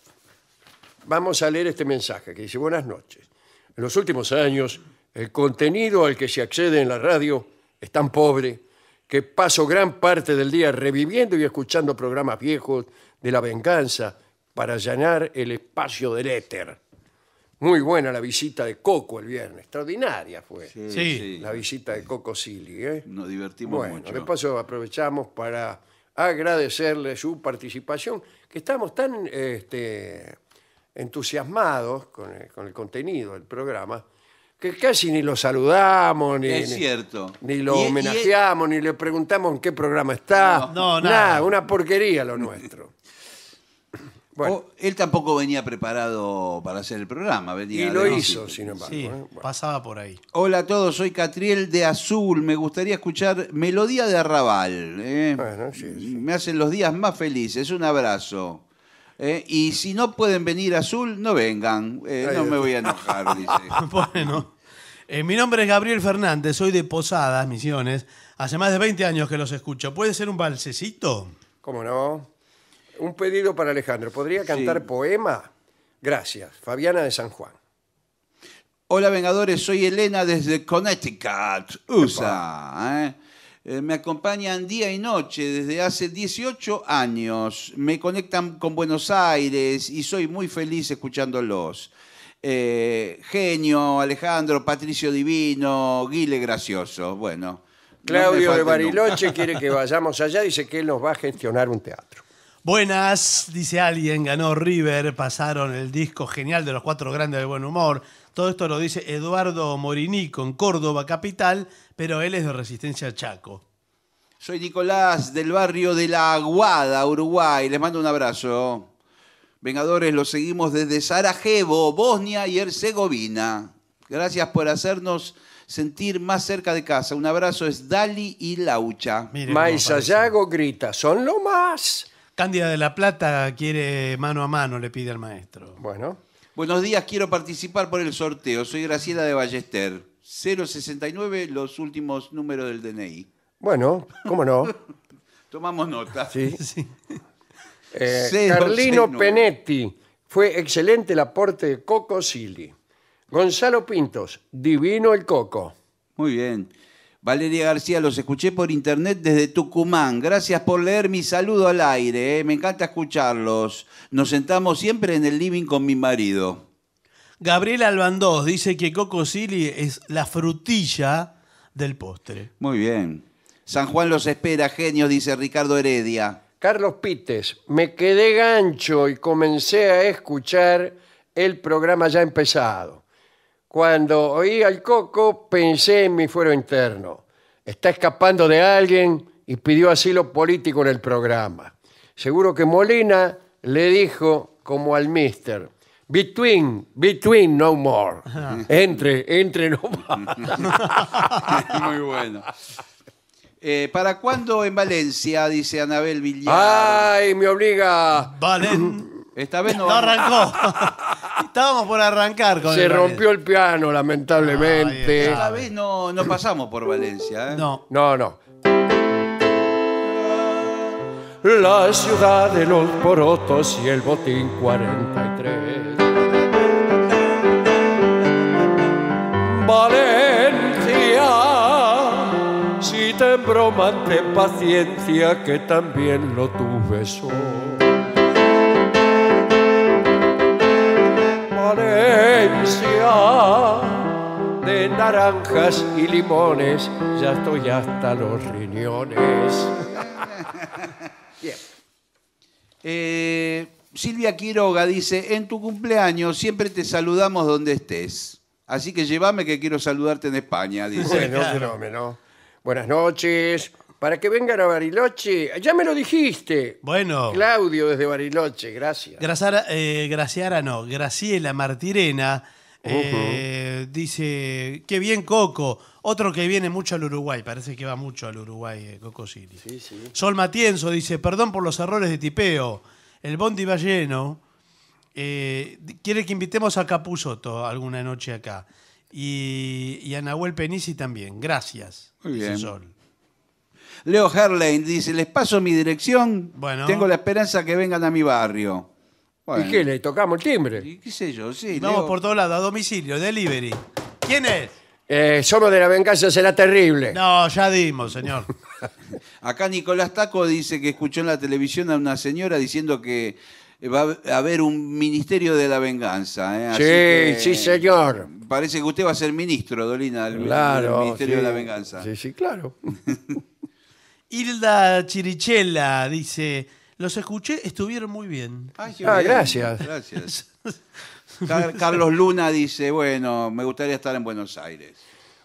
Vamos a leer este mensaje que dice, buenas noches. En los últimos años, el contenido al que se accede en la radio es tan pobre que paso gran parte del día reviviendo y escuchando programas viejos de la venganza para llenar el espacio del éter. Muy buena la visita de Coco el viernes, extraordinaria fue la visita de Coco Silly. ¿eh? Nos divertimos mucho. aprovechamos para agradecerle su participación, que estamos tan este, entusiasmados con el contenido del programa que casi ni lo saludamos, ni, Es ni lo homenajeamos, ni le preguntamos en qué programa está. No, nada. una porquería lo nuestro. él tampoco venía preparado para hacer el programa. y lo hizo, sin embargo. ¿eh? pasaba por ahí. Hola a todos, soy Catriel de Azul. Me gustaría escuchar Melodía de Arrabal. ¿eh? Me hacen los días más felices. Un abrazo. ¿eh? Y si no pueden venir Azul, no vengan. no me voy a enojar, dice. Bueno, eh, mi nombre es Gabriel Fernández, soy de Posadas, Misiones. Hace más de 20 años que los escucho. ¿Puede ser un balsecito? ¿Cómo no? Un pedido para Alejandro. ¿Podría cantar poema? Gracias. Fabiana de San Juan. Hola, Vengadores. Soy Elena desde Connecticut, USA. ¿eh? Eh, me acompañan día y noche desde hace 18 años. Me conectan con Buenos Aires y soy muy feliz escuchándolos. Eh, genio, Alejandro, Patricio Divino, Guile Gracioso. Bueno. Claudio de Bariloche quiere que vayamos allá, dice que él nos va a gestionar un teatro. Buenas, dice alguien, ganó River, pasaron el disco genial de los cuatro grandes de buen humor. Todo esto lo dice Eduardo Morinico en Córdoba Capital, pero él es de Resistencia Chaco. Soy Nicolás del barrio de La Aguada, Uruguay. Les mando un abrazo. Vengadores, los seguimos desde Sarajevo, Bosnia y Herzegovina. Gracias por hacernos sentir más cerca de casa. Un abrazo es Dali y Laucha. Maizayago grita, son lo más. Cándida de la Plata quiere mano a mano, le pide al maestro. Bueno. Buenos días, quiero participar por el sorteo. Soy Graciela de Ballester. 069, los últimos números del DNI. Bueno, ¿cómo no? Tomamos nota. Sí. sí. Eh, Carlino Penetti, fue excelente el aporte de Coco Silly. Gonzalo Pintos, divino el Coco. Muy bien. Valeria García, los escuché por internet desde Tucumán. Gracias por leer mi saludo al aire. Eh. Me encanta escucharlos. Nos sentamos siempre en el living con mi marido. Gabriel Albandós dice que Coco Silly es la frutilla del postre. Muy bien. San Juan los espera, genios, dice Ricardo Heredia. Carlos Pites, me quedé gancho y comencé a escuchar el programa ya empezado. Cuando oí al coco pensé en mi fuero interno. Está escapando de alguien y pidió asilo político en el programa. Seguro que Molina le dijo como al mister, between, between no more. Entre, entre no más. Muy bueno. Eh, ¿Para cuándo en Valencia? Dice Anabel Villar. ¡Ay, me obliga! Valen. Esta vez no. No arrancó. Estábamos por arrancar con Se rompió el piano, lamentablemente. Esta vez no, pasamos por Valencia. ¿eh? No. No, no. La ciudad de los porotos y el botín 43. Vale en broma, de paciencia que también lo tuve yo. de naranjas y limones, ya estoy hasta los riñones. Eh, Silvia Quiroga dice, en tu cumpleaños siempre te saludamos donde estés. Así que llévame que quiero saludarte en España, dice. Bueno, fenómeno buenas noches. Para que vengan a Bariloche. Ya me lo dijiste. Bueno. Claudio desde Bariloche, gracias. Graciara, eh, Graciara no, Graciela Martirena eh, dice, qué bien Coco. Otro que viene mucho al Uruguay, parece que va mucho al Uruguay, eh, Coco City. Sí, sí. Sol Matienzo dice, perdón por los errores de tipeo. El bondi va lleno. Eh, quiere que invitemos a Capuzoto alguna noche acá. Y, y a Nahuel Penisi también. Gracias. Muy bien. Leo Herlein dice, les paso mi dirección. Bueno. Tengo la esperanza que vengan a mi barrio. ¿Y qué? ¿Le tocamos el timbre? Y ¿Qué sé yo? Sí, Vamos por todos lados, a domicilio, delivery. ¿Quién es? Eh, somos de la venganza, será terrible. No, ya dimos, señor. Acá Nicolás Taco dice que escuchó en la televisión a una señora diciendo que eh, va a haber un ministerio de la venganza. Eh, sí, sí, señor. Parece que usted va a ser ministro, Dolina, del, ministerio de la venganza. Sí, sí, claro. Hilda Chirichella dice, los escuché, estuvieron muy bien. ah, gracias. Carlos Luna dice, bueno, me gustaría estar en Buenos Aires.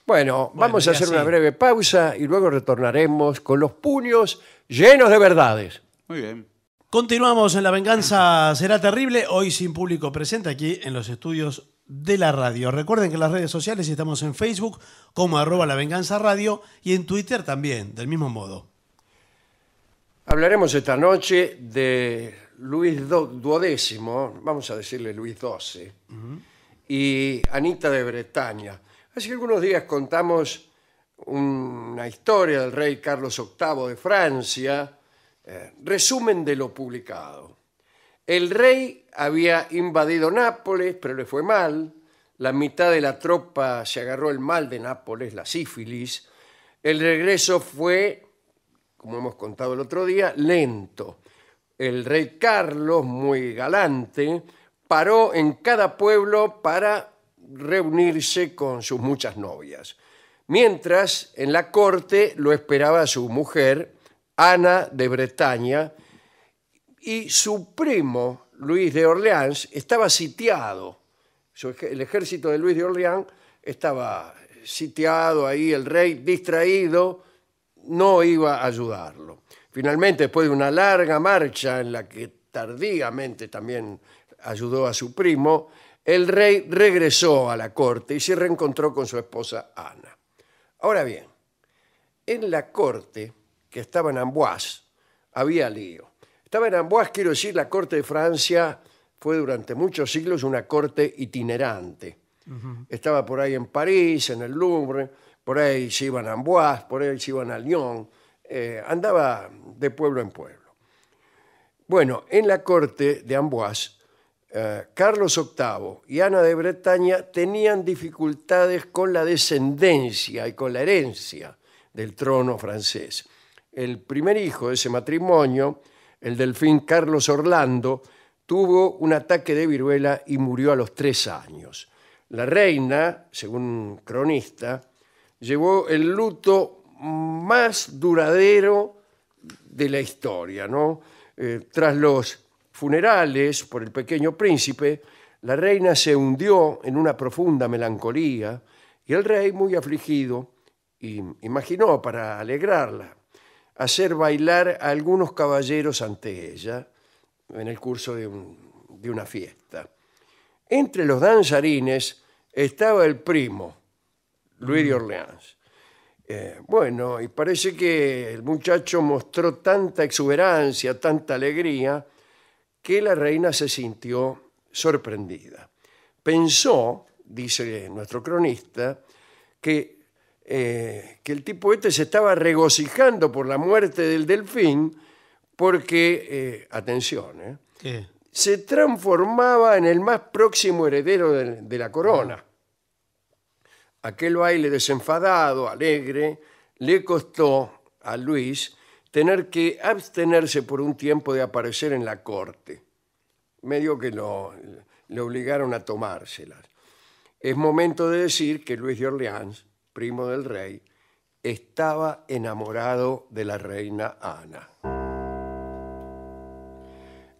Bueno, vamos a hacer una breve pausa y luego retornaremos con los puños llenos de verdades. Muy bien. Continuamos en La Venganza Será Terrible, hoy sin público presente aquí en los estudios de la radio. Recuerden que en las redes sociales estamos en Facebook como arroba La Venganza Radio y en Twitter también, del mismo modo. Hablaremos esta noche de Luis XII, vamos a decirle Luis XII, y Anita de Bretaña. Hace algunos días contamos una historia del rey Carlos VIII de Francia, resumen de lo publicado. El rey había invadido Nápoles, pero le fue mal. La mitad de la tropa se agarró el mal de Nápoles, la sífilis. El regreso fue, como hemos contado el otro día, lento. El rey Carlos, muy galante, paró en cada pueblo para reunirse con sus muchas novias. Mientras, en la corte lo esperaba su mujer, Ana de Bretaña, y su primo Luis de Orleans estaba sitiado. El ejército de Luis de Orleans estaba sitiado ahí, el rey distraído no iba a ayudarlo. Finalmente, después de una larga marcha en la que tardíamente también ayudó a su primo, el rey regresó a la corte y se reencontró con su esposa Ana. Ahora bien, en la corte que estaba en Amboise, había lío. Estaba en Amboise, quiero decir, la corte de Francia fue durante muchos siglos una corte itinerante. Estaba por ahí en París, en el Louvre, por ahí se iban a Amboise, por ahí se iban a Lyon, eh, andaba de pueblo en pueblo. Bueno, en la corte de Amboise, eh, Carlos VIII y Ana de Bretaña tenían dificultades con la descendencia y con la herencia del trono francés el primer hijo de ese matrimonio, el delfín Carlos Orlando, tuvo un ataque de viruela y murió a los tres años. La reina, según cronista, llevó el luto más duradero de la historia. ¿no? Eh, tras los funerales por el pequeño príncipe, la reina se hundió en una profunda melancolía y el rey, muy afligido, imaginó para alegrarla hacer bailar a algunos caballeros ante ella en el curso de, una fiesta. Entre los danzarines estaba el primo, Luis de mm. Orleans. Eh, bueno, y parece que el muchacho mostró tanta exuberancia, tanta alegría, que la reina se sintió sorprendida. Pensó, dice nuestro cronista, que eh, que el tipo este se estaba regocijando por la muerte del delfín porque, eh, atención, eh, se transformaba en el más próximo heredero de, la corona. Aquel baile desenfadado, alegre, le costó a Luis tener que abstenerse por un tiempo de aparecer en la corte. Medio que lo, le obligaron a tomárselas. Es momento de decir que Luis de Orleans primo del rey, estaba enamorado de la reina Ana.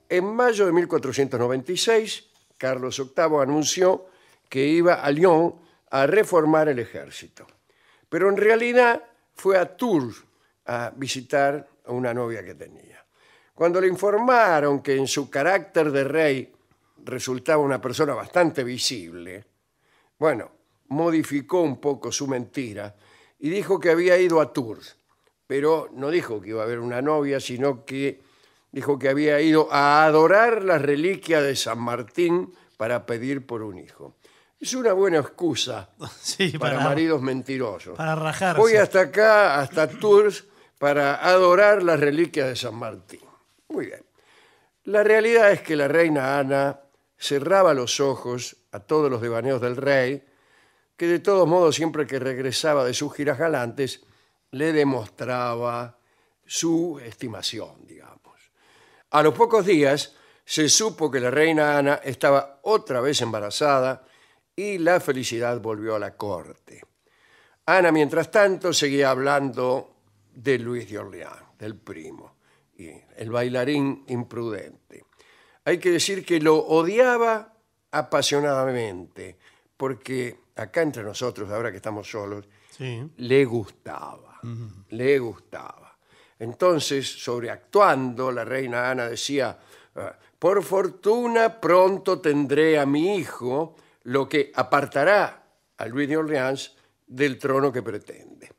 En mayo de 1496, Carlos VIII anunció que iba a Lyon a reformar el ejército. Pero en realidad fue a Tours a visitar a una novia que tenía. Cuando le informaron que en su carácter de rey resultaba una persona bastante visible, bueno, modificó un poco su mentira y dijo que había ido a Tours, pero no dijo que iba a haber una novia, sino que dijo que había ido a adorar la reliquia de San Martín para pedir por un hijo. Es una buena excusa sí, para, maridos mentirosos. Para rajarse. Voy hasta acá, hasta Tours, para adorar la reliquias de San Martín. Muy bien. La realidad es que la reina Ana cerraba los ojos a todos los devaneos del rey que de todos modos siempre que regresaba de sus giras galantes le demostraba su estimación, digamos. A los pocos días se supo que la reina Ana estaba otra vez embarazada y la felicidad volvió a la corte. Ana, mientras tanto, seguía hablando de Luis de Orleán, del primo, y el bailarín imprudente. Hay que decir que lo odiaba apasionadamente, porque acá entre nosotros, ahora que estamos solos, le gustaba, le gustaba. Entonces, sobreactuando, la reina Ana decía, ah, por fortuna pronto tendré a mi hijo, lo que apartará a Luis de Orleans del trono que pretende.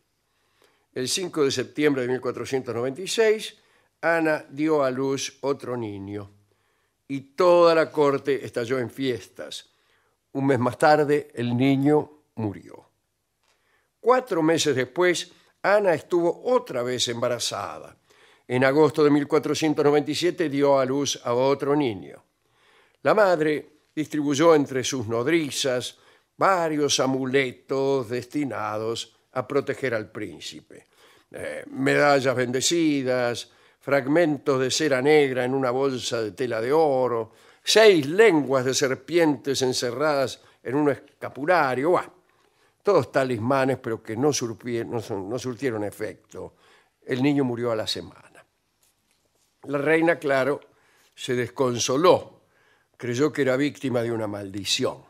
El 5 de septiembre de 1496, Ana dio a luz otro niño y toda la corte estalló en fiestas un mes más tarde, el niño murió. Cuatro meses después, Ana estuvo otra vez embarazada. En agosto de 1497 dio a luz a otro niño. La madre distribuyó entre sus nodrizas varios amuletos destinados a proteger al príncipe. Eh, medallas bendecidas, fragmentos de cera negra en una bolsa de tela de oro, seis lenguas de serpientes encerradas en un escapulario, ¡buah! todos talismanes, pero que no, surtieron efecto. El niño murió a la semana. La reina, claro, se desconsoló, creyó que era víctima de una maldición.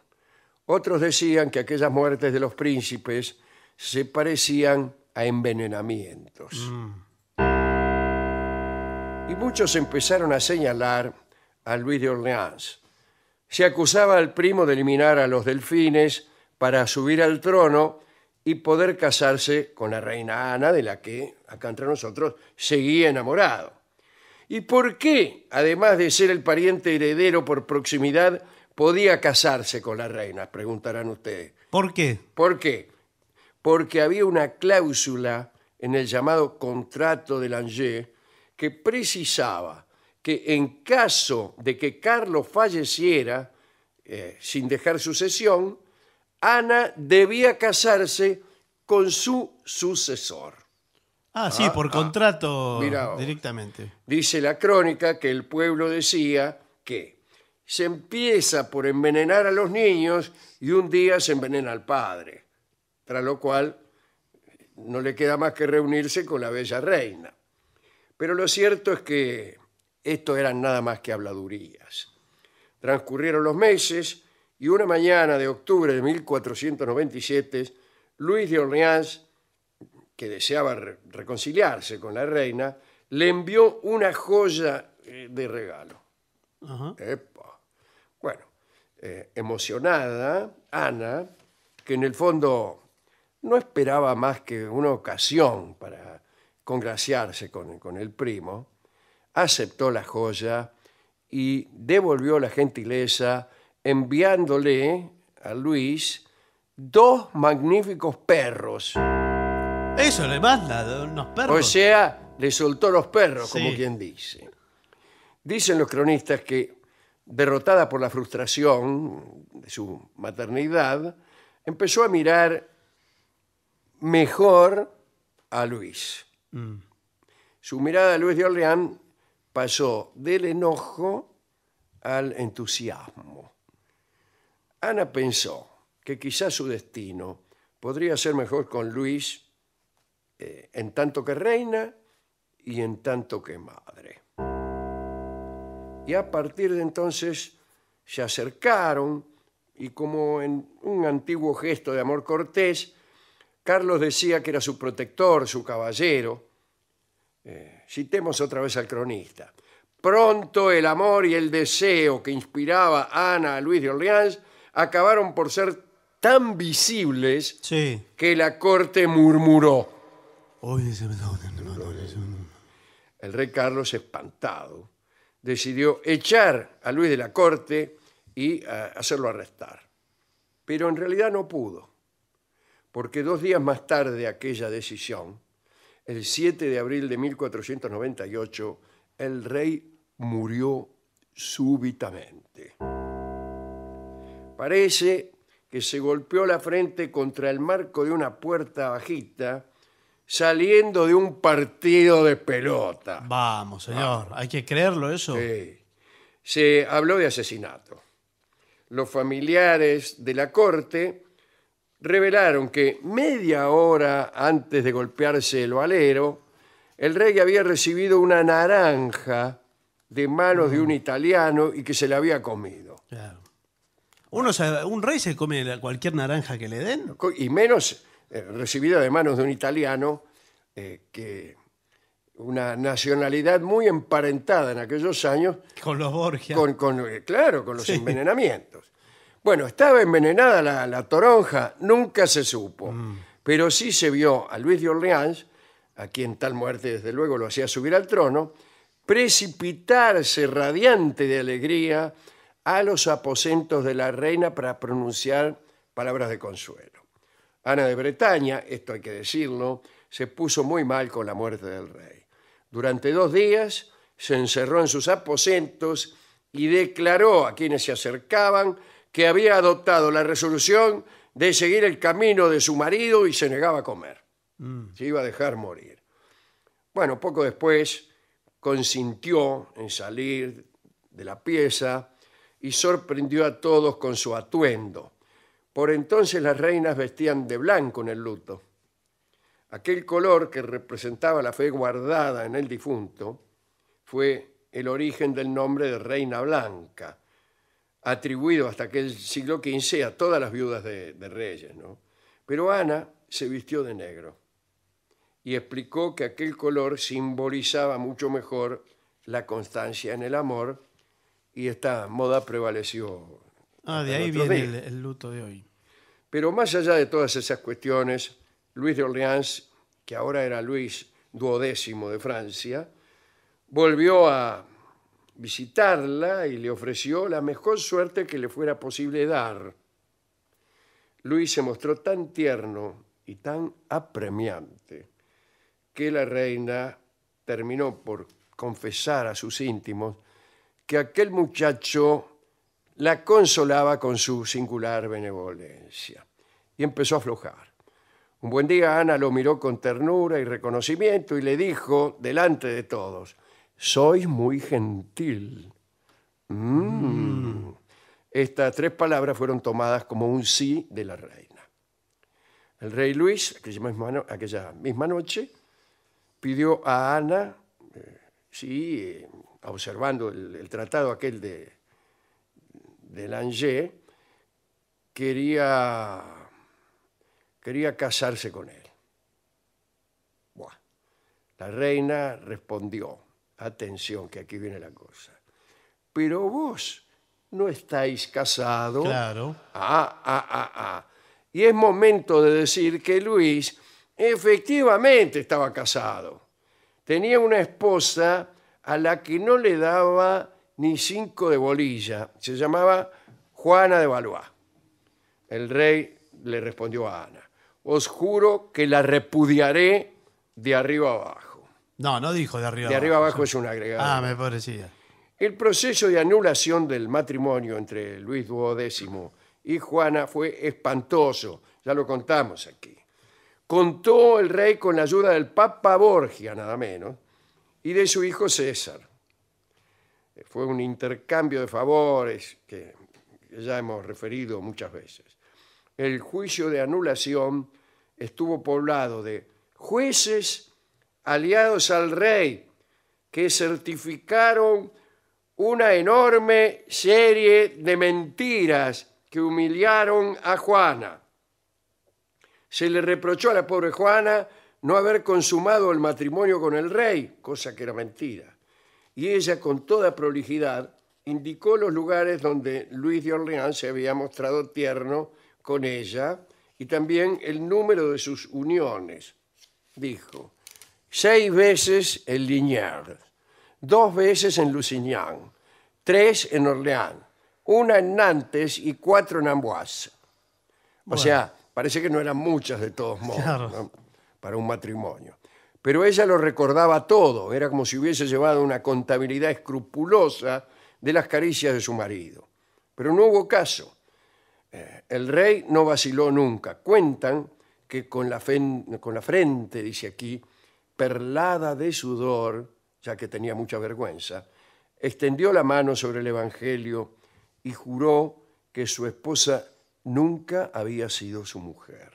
Otros decían que aquellas muertes de los príncipes se parecían a envenenamientos. Mm. Y muchos empezaron a señalar a Luis de Orleans. Se acusaba al primo de eliminar a los delfines para subir al trono y poder casarse con la reina Ana, de la que, acá entre nosotros, seguía enamorado. ¿Y por qué, además de ser el pariente heredero por proximidad, podía casarse con la reina? Preguntarán ustedes. ¿Por qué? ¿Por qué? Porque había una cláusula en el llamado contrato de Lange que precisaba que en caso de que Carlos falleciera eh, sin dejar sucesión, Ana debía casarse con su sucesor. Ah, sí, ah, por ah, contrato directamente. Dice la crónica que el pueblo decía que se empieza por envenenar a los niños y un día se envenena al padre, tras lo cual eh, no le queda más que reunirse con la bella reina. Pero lo cierto es que esto eran nada más que habladurías. Transcurrieron los meses y una mañana de octubre de 1497, Luis de Orleans, que deseaba reconciliarse con la reina, le envió una joya eh, de regalo. Bueno, eh, emocionada, Ana, que en el fondo no esperaba más que una ocasión para congraciarse con el primo, aceptó la joya y devolvió la gentileza enviándole a Luis dos magníficos perros. Eso le manda, unos perros. O sea, le soltó los perros, como quien dice. Dicen los cronistas que, derrotada por la frustración de su maternidad, empezó a mirar mejor a Luis. Mm. Su mirada a Luis de Orleán pasó del enojo al entusiasmo. Ana pensó que quizás su destino podría ser mejor con Luis eh, en tanto que reina y en tanto que madre. Y a partir de entonces se acercaron y como en un antiguo gesto de amor cortés, Carlos decía que era su protector, su caballero, eh, citemos otra vez al cronista. Pronto el amor y el deseo que inspiraba Ana a Luis de Orleans acabaron por ser tan visibles que la corte murmuró. El rey Carlos, espantado, decidió echar a Luis de la corte y eh, hacerlo arrestar. Pero en realidad no pudo, porque dos días más tarde de aquella decisión, el 7 de abril de 1498, el rey murió súbitamente. Parece que se golpeó la frente contra el marco de una puerta bajita saliendo de un partido de pelota. Vamos, señor, hay que creerlo eso. Se habló de asesinato. Los familiares de la corte revelaron que media hora antes de golpearse el valero, el rey había recibido una naranja de manos de un mm. italiano y que se la había comido. un rey se come cualquier naranja que le den. Y menos eh, recibida de manos de un italiano eh, que una nacionalidad muy emparentada en aquellos años Con los Borgia. Eh, claro, con los envenenamientos. Bueno, estaba envenenada la, la toronja, nunca se supo. Mm. Pero sí se vio a Luis de Orleans, a quien tal muerte desde luego lo hacía subir al trono, precipitarse radiante de alegría a los aposentos de la reina para pronunciar palabras de consuelo. Ana de Bretaña, esto hay que decirlo, se puso muy mal con la muerte del rey. Durante dos días se encerró en sus aposentos y declaró a quienes se acercaban que había adoptado la resolución de seguir el camino de su marido y se negaba a comer. Mm. Se iba a dejar morir. Bueno, poco después consintió en salir de la pieza y sorprendió a todos con su atuendo. Por entonces las reinas vestían de blanco en el luto. Aquel color que representaba la fe guardada en el difunto fue el origen del nombre de Reina Blanca, atribuido hasta aquel siglo XV a todas las viudas de, reyes. ¿no? Pero Ana se vistió de negro y explicó que aquel color simbolizaba mucho mejor la constancia en el amor y esta moda prevaleció. Ah, de ahí viene el, luto de hoy. Pero más allá de todas esas cuestiones, Luis de Orleans, que ahora era Luis XII de Francia, volvió a visitarla y le ofreció la mejor suerte que le fuera posible dar. Luis se mostró tan tierno y tan apremiante que la reina terminó por confesar a sus íntimos que aquel muchacho la consolaba con su singular benevolencia y empezó a aflojar. Un buen día Ana lo miró con ternura y reconocimiento y le dijo, delante de todos, sois muy gentil. Mm. Estas tres palabras fueron tomadas como un sí de la reina. El rey Luis, aquella misma, noche, pidió a Ana, eh, eh, observando el, tratado aquel de, de quería, quería casarse con él. La reina respondió, atención, que aquí viene la cosa. Pero vos no estáis casado. Claro. Ah, ah, ah, ah. Y es momento de decir que Luis efectivamente estaba casado. Tenía una esposa a la que no le daba ni cinco de bolilla. Se llamaba Juana de Valois. El rey le respondió a Ana, os juro que la repudiaré de arriba abajo. No, no dijo de arriba De arriba abajo es un agregado. Ah, me parecía. El proceso de anulación del matrimonio entre Luis XII y Juana fue espantoso, ya lo contamos aquí. Contó el rey con la ayuda del Papa Borgia, nada menos, y de su hijo César. Eh, fue un intercambio de favores que ya hemos referido muchas veces. El juicio de anulación estuvo poblado de jueces aliados al rey, que certificaron una enorme serie de mentiras que humillaron a Juana. Se le reprochó a la pobre Juana no haber consumado el matrimonio con el rey, cosa que era mentira. Y ella con toda prolijidad indicó los lugares donde Luis de Orleans se había mostrado tierno con ella y también el número de sus uniones. Dijo, seis veces en Liniers, dos veces en Lusignan, tres en Orleans, una en Nantes y cuatro en Amboise. O sea, parece que no eran muchas de todos modos para un matrimonio. Pero ella lo recordaba todo, era como si hubiese llevado una contabilidad escrupulosa de las caricias de su marido. Pero no hubo caso. Eh, el rey no vaciló nunca. Cuentan que con la frente, dice aquí, perlada de sudor, ya que tenía mucha vergüenza, extendió la mano sobre el Evangelio y juró que su esposa nunca había sido su mujer.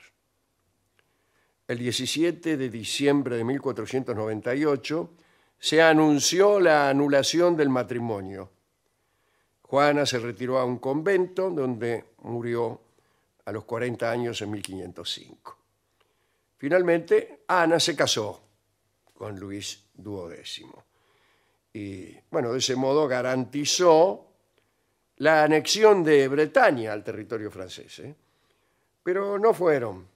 El 17 de diciembre de 1498 se anunció la anulación del matrimonio. Juana se retiró a un convento donde murió a los 40 años en 1505. Finalmente, Ana se casó con Luis XII. Y bueno, de ese modo garantizó la anexión de Bretaña al territorio francés. ¿eh? Pero no fueron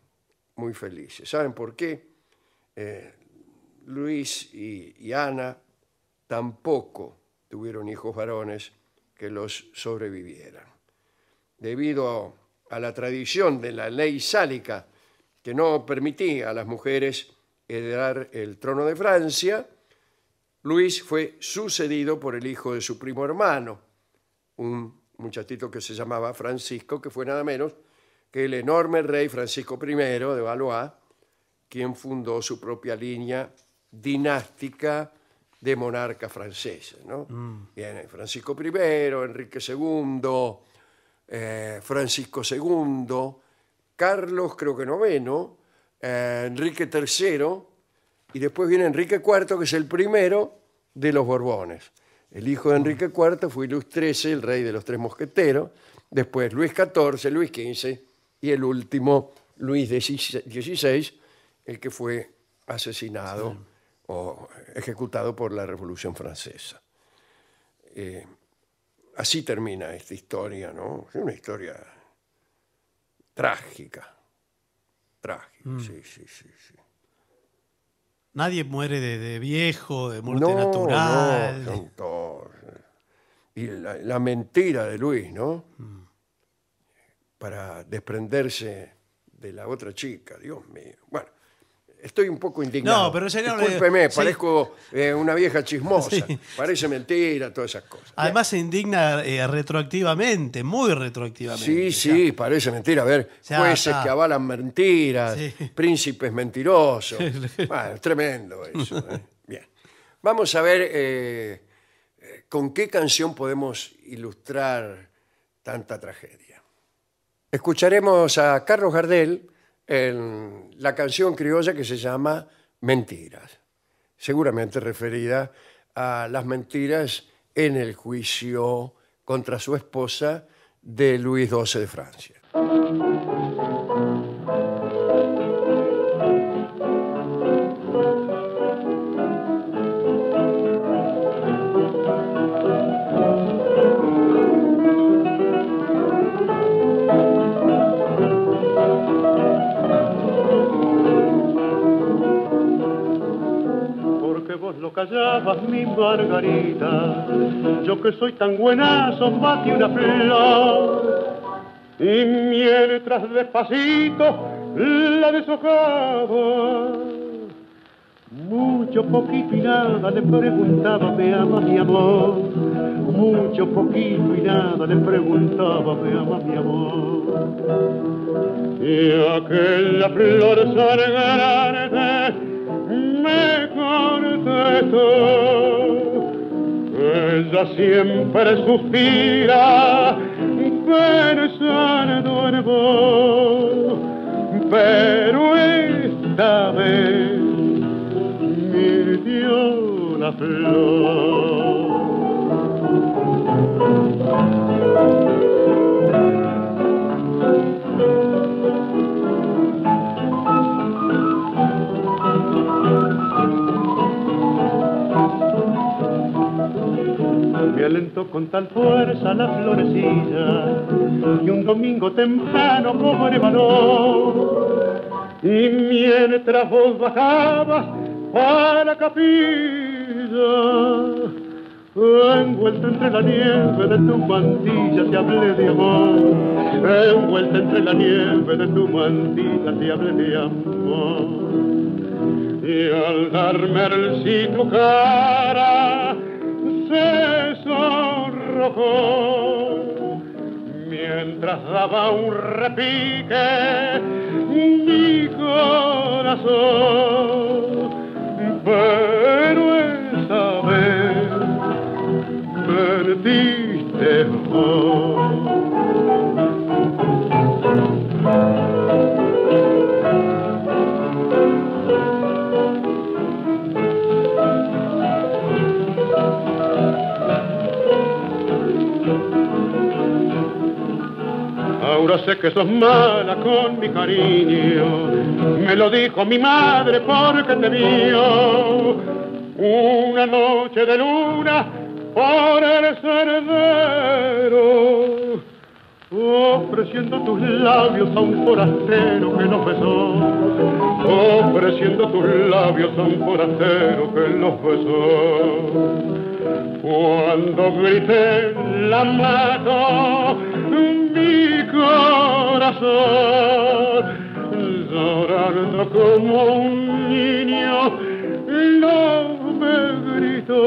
muy felices. ¿Saben por qué? Eh, Luis y, y Ana tampoco tuvieron hijos varones que los sobrevivieran. Debido a la tradición de la ley sálica que no permitía a las mujeres heredar el trono de Francia, Luis fue sucedido por el hijo de su primo hermano, un muchachito que se llamaba Francisco, que fue nada menos que el enorme rey Francisco I de Valois, quien fundó su propia línea dinástica de monarcas francesa ¿no? Mm. Francisco I, Enrique II, eh, Francisco II, Carlos creo que noveno, eh, Enrique III, y después viene Enrique IV, que es el primero de los Borbones. El hijo de Enrique IV mm. fue Luis XIII, el rey de los tres mosqueteros, después Luis XIV, Luis XV y el último Luis XVI, el que fue asesinado o ejecutado por la Revolución Francesa. Eh, así termina esta historia, ¿no? Es una historia trágica. Trágico, mm. sí, sí, sí, sí. Nadie muere de, viejo, de muerte natural. No, Y la, mentira de Luis, ¿no? Mm. Para desprenderse de la otra chica, Dios mío. Bueno, Estoy un poco indignado. No, pero señor, Discúlpeme, parezco eh, una vieja chismosa. Parece mentira, todas esas cosas. Además, se indigna eh, retroactivamente, muy retroactivamente. Sí, sí, parece mentira. A ver, jueces que avalan mentiras, príncipes mentirosos. bueno, es tremendo eso. ¿eh? Bien. Vamos a ver con qué canción podemos ilustrar tanta tragedia. Escucharemos a Carlos Gardel en la canción criolla que se llama Mentiras, seguramente referida a las mentiras en el juicio contra su esposa de Luis XII de Francia. callabas mi margarita, yo que soy tan buenazo, bate una flor. Y mientras despacito la deshojaba, mucho, poquito y nada le preguntaba, me ama mi amor. Mucho, poquito y nada le preguntaba, me ama mi amor. Y aquella flor sargarante me contestó. Ella siempre suspira pensando en vos, pero esta vez dio la flor. Lento con tal fuerza la florecilla y un domingo temprano como valor y mientras vos bajabas a la capilla envuelta entre la nieve de tu mantilla te hablé de amor envuelta entre la nieve de tu mantilla te hablé de amor y al darme el sitio cara se sonrojó mientras daba un repique mi corazón. Pero esta vez perdiste vos. Ahora sé que sos mala con mi cariño. Me lo dijo mi madre porque te vio. Una noche de luna por el cerdero, ofreciendo tus labios a un forastero que los besó, ofreciendo tus labios a un forastero que los besó. Cuando grité la mato, llorando como un niño, no me gritó.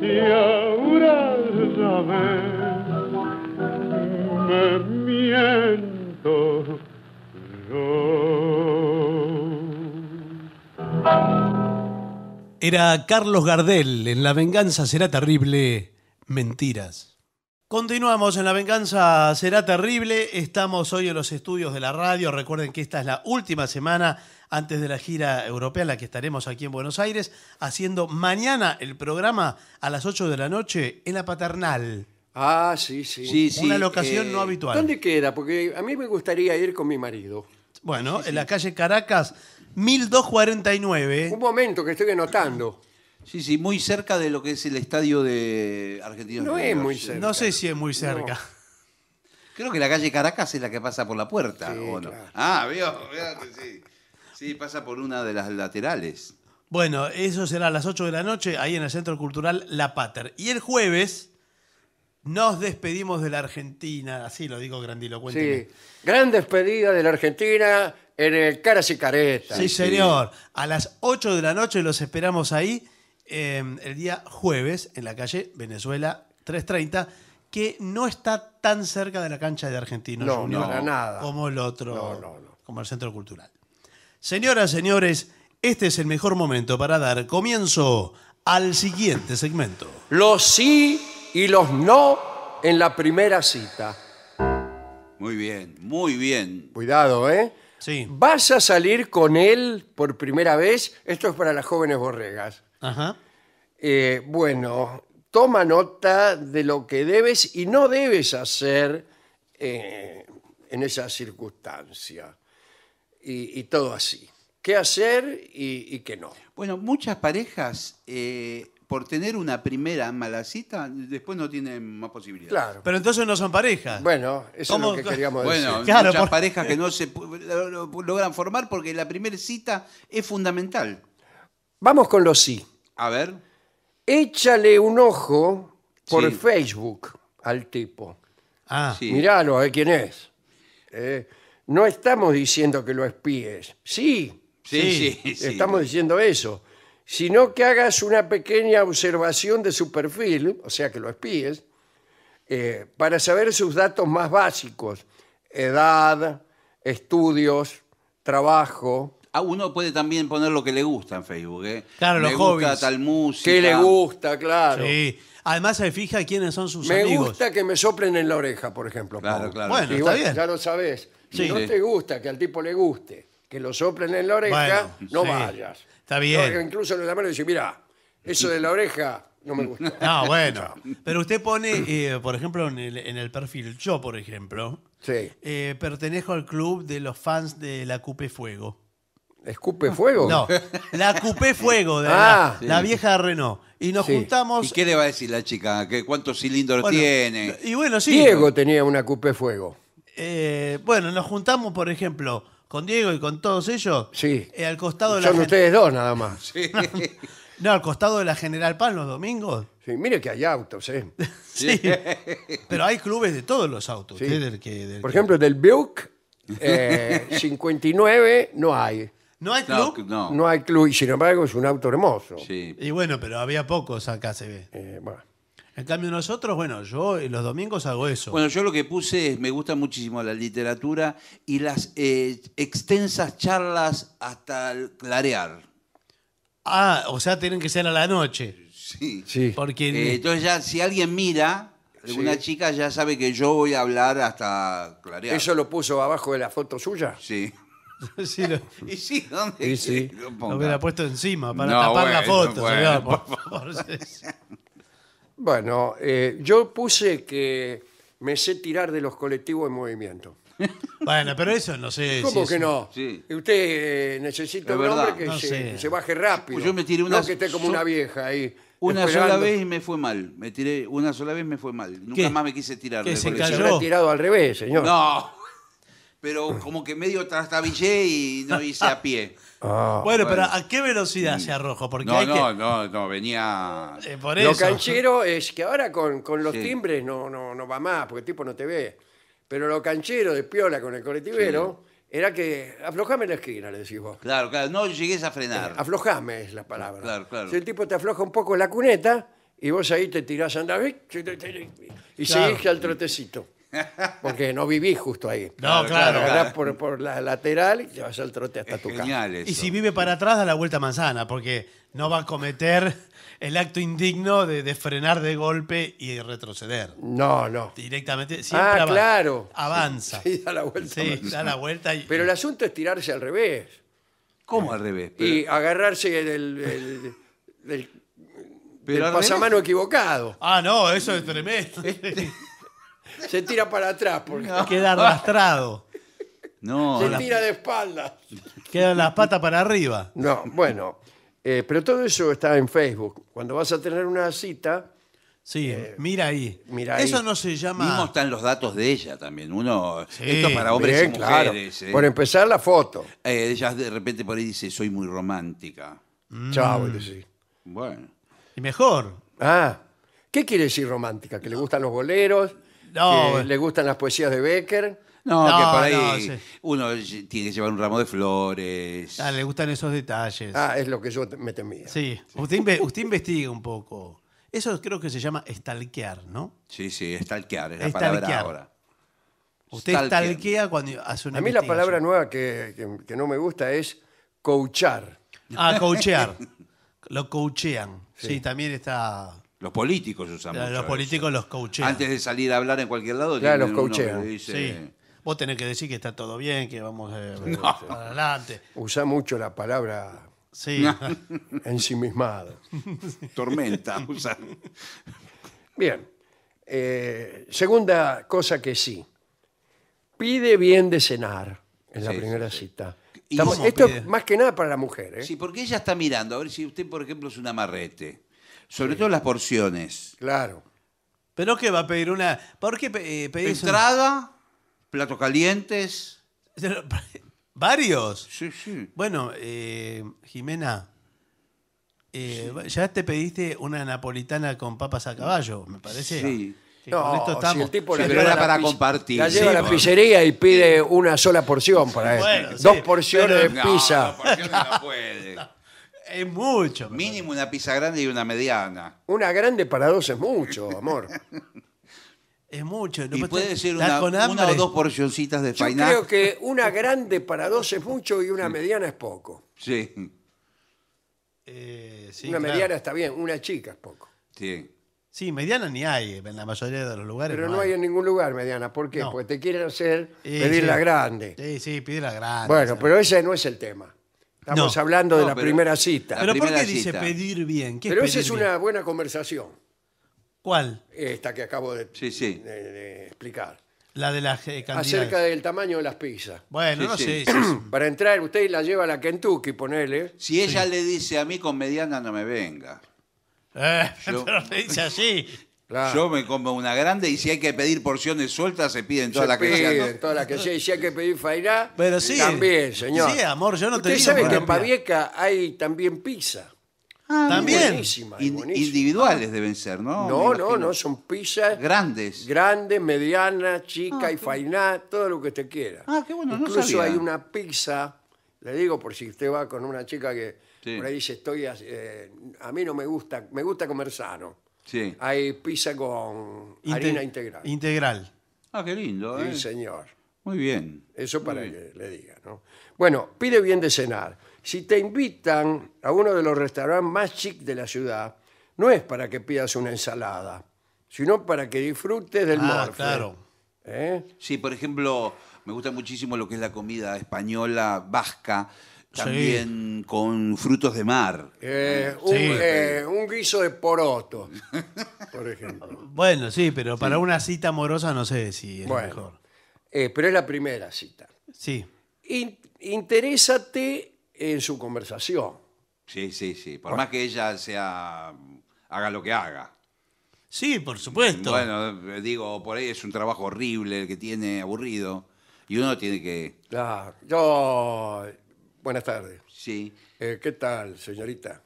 Y ahora ya ves, me miento Era Carlos Gardel en La venganza será terrible, mentiras. Continuamos en La Venganza Será Terrible. Estamos hoy en los estudios de la radio. Recuerden que esta es la última semana antes de la gira europea en la que estaremos aquí en Buenos Aires, haciendo mañana el programa a las 8 de la noche en la Paternal. Ah, sí, sí. sí, sí. Una eh, locación no habitual. ¿Dónde queda? Porque a mí me gustaría ir con mi marido. Bueno, en la calle Caracas, 1249. Un momento que estoy anotando. Sí, sí, muy cerca de lo que es el estadio de Argentinos. No es muy cerca. No sé si es muy cerca. Creo que la calle Caracas es la que pasa por la puerta, sí, ¿o no? Ah, veo, sí. Sí, pasa por una de las laterales. Bueno, eso será a las 8 de la noche ahí en el Centro Cultural La Pater. Y el jueves nos despedimos de la Argentina, así lo digo grandilocuente. Sí, gran despedida de la Argentina en el Caras y Sí, señor. A las 8 de la noche los esperamos ahí Em, el día jueves en la calle Venezuela 330, que no está tan cerca de la cancha de Argentinos como el otro, como el Centro Cultural. Señoras, señores, este es el mejor momento para dar comienzo al siguiente segmento. Los sí y los no en la primera cita. Muy bien, muy bien. Cuidado, ¿eh? Sí. ¿Vas a salir con él por primera vez? Esto es para las jóvenes borregas. Eh, bueno, toma nota de lo que debes y no debes hacer eh, en esa circunstancia. Y, todo así. ¿Qué hacer y, qué no? Bueno, muchas parejas, eh, por tener una primera mala cita, después no tienen más posibilidades. Pero entonces no son parejas. Bueno, eso es lo que queríamos decir. muchas parejas que no se logran formar porque la primera cita es fundamental. Vamos con los sí. A ver. Échale un ojo por Facebook al tipo. Ah, Sí. Míralo, a quién es. Eh, no estamos diciendo que lo espíes. Sí, Sí, eh, sí, estamos diciendo eso. Sino que hagas una pequeña observación de su perfil, o sea que lo espíes, eh, para saber sus datos más básicos: edad, estudios, trabajo, Ah, uno puede también poner lo que le gusta en Facebook. ¿eh? Claro, los gusta tal música. ¿Qué le gusta? Claro. Sí. Además se fija quiénes son sus Me gusta que me soplen en la oreja, por ejemplo. Claro, claro. Bueno, Ya lo sabes. Si no te gusta que al tipo le guste que lo soplen en la oreja, no vayas. Está bien. Incluso incluso le llamaron y dicen, mira, eso de la oreja no me gusta. No, bueno. Pero usted pone, eh, por ejemplo, en el, perfil, yo, por ejemplo, Sí. Eh, pertenezco al club de los fans de la Cupe Fuego. Escupe fuego. No, la cupé Fuego, de la, ah. vieja Renault. Y nos juntamos. ¿Y qué le va a decir la chica? ¿Cuántos cilindros tiene? Y bueno, Diego tenía una cupé fuego. Eh, bueno, nos juntamos, por ejemplo, con Diego y con todos ellos. Sí. Eh, al costado de Son ustedes dos nada más. No, al costado de la General Paz los domingos. Sí, mire que hay autos, ¿eh? Sí. Pero hay clubes de todos los autos. ¿eh? Por ejemplo, del Buick 59 no hay. ¿No hay club? No, hay club y sin embargo es un auto hermoso. Sí. Y bueno, pero había pocos acá, se ve. Eh, en cambio nosotros, bueno, yo eh, los domingos hago eso. Bueno, yo lo que puse es, me gusta muchísimo la literatura y las eh, extensas charlas hasta el clarear. Ah, o sea, tienen que ser a la noche. Sí. sí. Porque... entonces ya, si alguien mira, Una chica ya sabe que yo voy a hablar hasta clarear. ¿Eso lo puso abajo de la foto suya? Sí. Y sí, ¿dónde lo puesto encima para tapar la foto, bueno, yo puse que me sé tirar de los colectivos en movimiento. Bueno, pero eso no sé. ¿Cómo que no? Usted necesita un hombre que se, baje rápido. Yo me tiré una- No que esté como una vieja ahí. Una sola vez me fue mal. Me tiré una sola vez me fue mal. Nunca más me quise tirar. ¿Qué, se tirado al revés, señor. No, pero mm. como que medio trastabillé y no hice a pie. Ah. bueno, pero ¿a qué velocidad se arrojó? Porque no, no, no, venía... Eh, lo canchero es que ahora con, los timbres no, no, no va más, porque el tipo no te ve. Pero lo canchero de piola con el coletivero era que aflojame la esquina, le decís vos. Claro, claro, no llegues a frenar. Eh, aflojame es la palabra. Claro, claro. Si el tipo te afloja un poco la cuneta y vos ahí te tirás a andar y claro. seguís al trotecito. Porque no vivís justo ahí. No, claro. por, la lateral y te vas al trote hasta tu casa. eso. Y si vive para atrás, da la vuelta manzana, porque no va a cometer el acto indigno de, frenar de golpe y retroceder. No, no. Directamente, siempre Ah, claro. avanza. Sí, da la vuelta. da la vuelta Pero el asunto es tirarse al revés ¿Cómo al revés? y agarrarse del, pero pasamano equivocado. Ah, no, eso es tremendo. Este- se tira para atrás porque Queda arrastrado. No, se tira de espaldas. quedan las patas para arriba. No, bueno, eh, pero todo eso está en Facebook. Cuando vas a tener una cita, Sí, eh, mira ahí. mira Eso no se Mismo están los datos de ella también. Uno, esto para hombres y claro. Eh. Por empezar, la foto. ella de repente por ahí dice, soy muy romántica. Mm. Chao, sí. Bueno. Y mejor. Ah, ¿qué quiere decir romántica? ¿Que le gustan los boleros? No, eh. le gustan las poesías de Becker. No, que por ahí uno tiene que llevar un ramo de flores. Ah, le gustan esos detalles. Ah, es lo que yo me temía. sí. Usted, investiga un poco. Eso creo que se llama stalkear, ¿no? Sí, sí, stalkear es la palabra ahora. Usted stalkea cuando hace una A mí la palabra nueva que, no me gusta es coachar. Ah, coachear. Lo coachean. Sí. también está los políticos usan mucho Los políticos los coachean. Antes de salir a hablar en cualquier lado, Claro, los Vos tenés que decir que está todo bien, que vamos eh, adelante. Usa mucho la palabra Sí. ensimismado. tormenta. usa- Bien. Eh, segunda cosa que sí. Pide bien de cenar en la primera cita. esto es más que nada para la mujer. ¿eh? Sí, porque ella está mirando, a ver si usted, por ejemplo, es un amarrete. Sobre todo las porciones. Claro. ¿Pero qué va a pedir una...? ¿Por qué eh, pedís Entrada, platos calientes. ¿Varios? Sí, sí. Bueno, eh, Jimena, eh, ya te pediste una napolitana con papas a caballo, me parece. Sí. No, esto estamos. tipo pero era para compartir. La lleva pizzería y pide una sola porción para él. Dos porciones de pizza. no puede. Es mucho. Mínimo una pizza grande y una mediana. Una grande para dos es mucho, amor. Es mucho. No, Y puede ser una, o dos porcioncitas de Yo creo que una grande para dos es mucho y una mediana es poco. Sí, Eh, una mediana está bien, una chica es poco. sí. Sí, mediana ni hay en la mayoría de los lugares. Pero no hay en ningún lugar mediana. ¿Por qué? Porque te quieren hacer pedir la grande. Sí, sí, pedir la grande. Bueno, pero ese no es el tema. Estamos hablando de la primera cita. Pero ¿por qué dice pedir bien? Pero esa es una buena conversación, ¿Cuál? esta que acabo de, explicar. La de las eh, Acerca del tamaño de las pizzas. Bueno, no sé. Para entrar, usted la lleva a la Kentucky, ponele. Si ella le dice a mí con mediana no me venga. Eh, pero dice así. Yo me como una grande y si hay que pedir porciones sueltas, se piden todas las que que sea. Y si hay que pedir fainá también, señor. Sí, amor, yo no te digo. sabe que en Pavieca hay también pizza. Ah, también. Buenísima, Individuales deben ser, ¿no? No, no, no, son pizzas. Grandes. Grandes, medianas, chicas ah, y fainá, todo lo que usted quiera. Ah, qué bueno, Incluso hay una pizza, le digo por si usted va con una chica que por ahí dice, estoy, eh, a mí no me gusta, me gusta comer sano. Sí. Hay pizza con harina integral. Integral. Ah, qué lindo, ¿eh? Sí, señor. Muy bien. Eso para que le diga, ¿no? Bueno, pide bien de cenar. Si te invitan a uno de los restaurantes más chic de la ciudad, no es para que pidas una ensalada, sino para que disfrutes del Ah, claro. ¿eh? Sí, por ejemplo, me gusta muchísimo lo que es la comida española, vasca, también con frutos de mar. Eh, eh, un, guiso de poroto, por ejemplo. Bueno, sí, pero para una cita amorosa no sé si es mejor. Eh, pero es la primera cita. Sí. interésate en su conversación. Sí, sí, sí. Por más que ella sea. haga lo que haga. Sí, por supuesto. Bueno, digo, por ahí es un trabajo horrible el que tiene, aburrido. Y uno tiene que. Claro. Yo Buenas tardes. Sí. Eh, ¿Qué tal, señorita?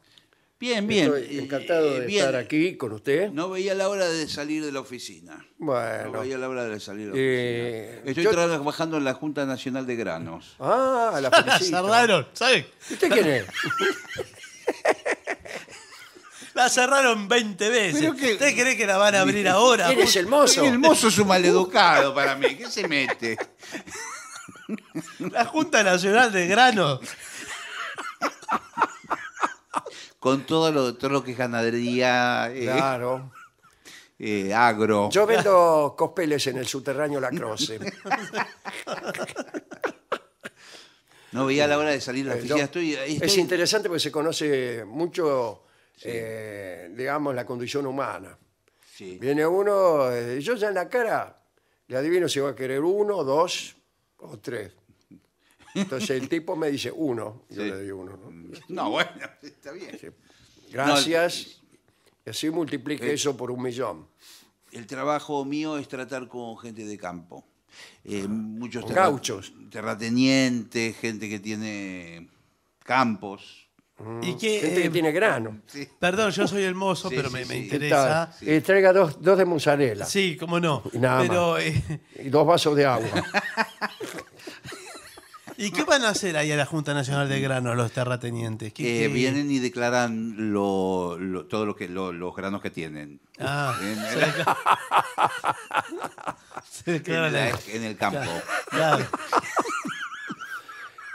Bien, bien. Estoy encantado de estar aquí con usted. No veía la hora de salir de la oficina. Bueno. No veía la hora de salir de la eh, oficina. Estoy trabajando en la Junta Nacional de Granos. Ah, la cerraron, ¿sabe? ¿Usted quién es? la cerraron 20 veces. ¿Usted cree que la van a abrir ahora? ¿Quién es el mozo? El mozo es un maleducado para mí. ¿Qué se mete? La Junta Nacional de Grano. Con todo lo, todo lo que es ganadería. Eh, claro. Eh, agro. Yo vendo cospeles en el subterráneo La Croce. no veía la hora de salir la eh, oficina. Es interesante porque se conoce mucho, digamos, la condición humana. Viene uno, yo ya en la cara le adivino si va a querer uno, dos, o tres. Entonces el tipo me dice uno, yo le doy uno. ¿no? bueno, está bien. Gracias. Y así multiplique eh, eso por un millón. El trabajo mío es tratar con gente de campo. Eh, ah, muchos gauchos. terratenientes, gente que tiene campos. Y que, Gente que eh, tiene grano. Perdón, yo soy el mozo, pero me, interesa. Entrega traiga dos, de mozzarella Sí, cómo no. Y eh, y dos vasos de agua. ¿y qué van a hacer ahí a la Junta Nacional de Grano los terratenientes? Que eh, vienen y declaran lo- todo lo que los granos que tienen. Ah, se declara- en el campo. Claro.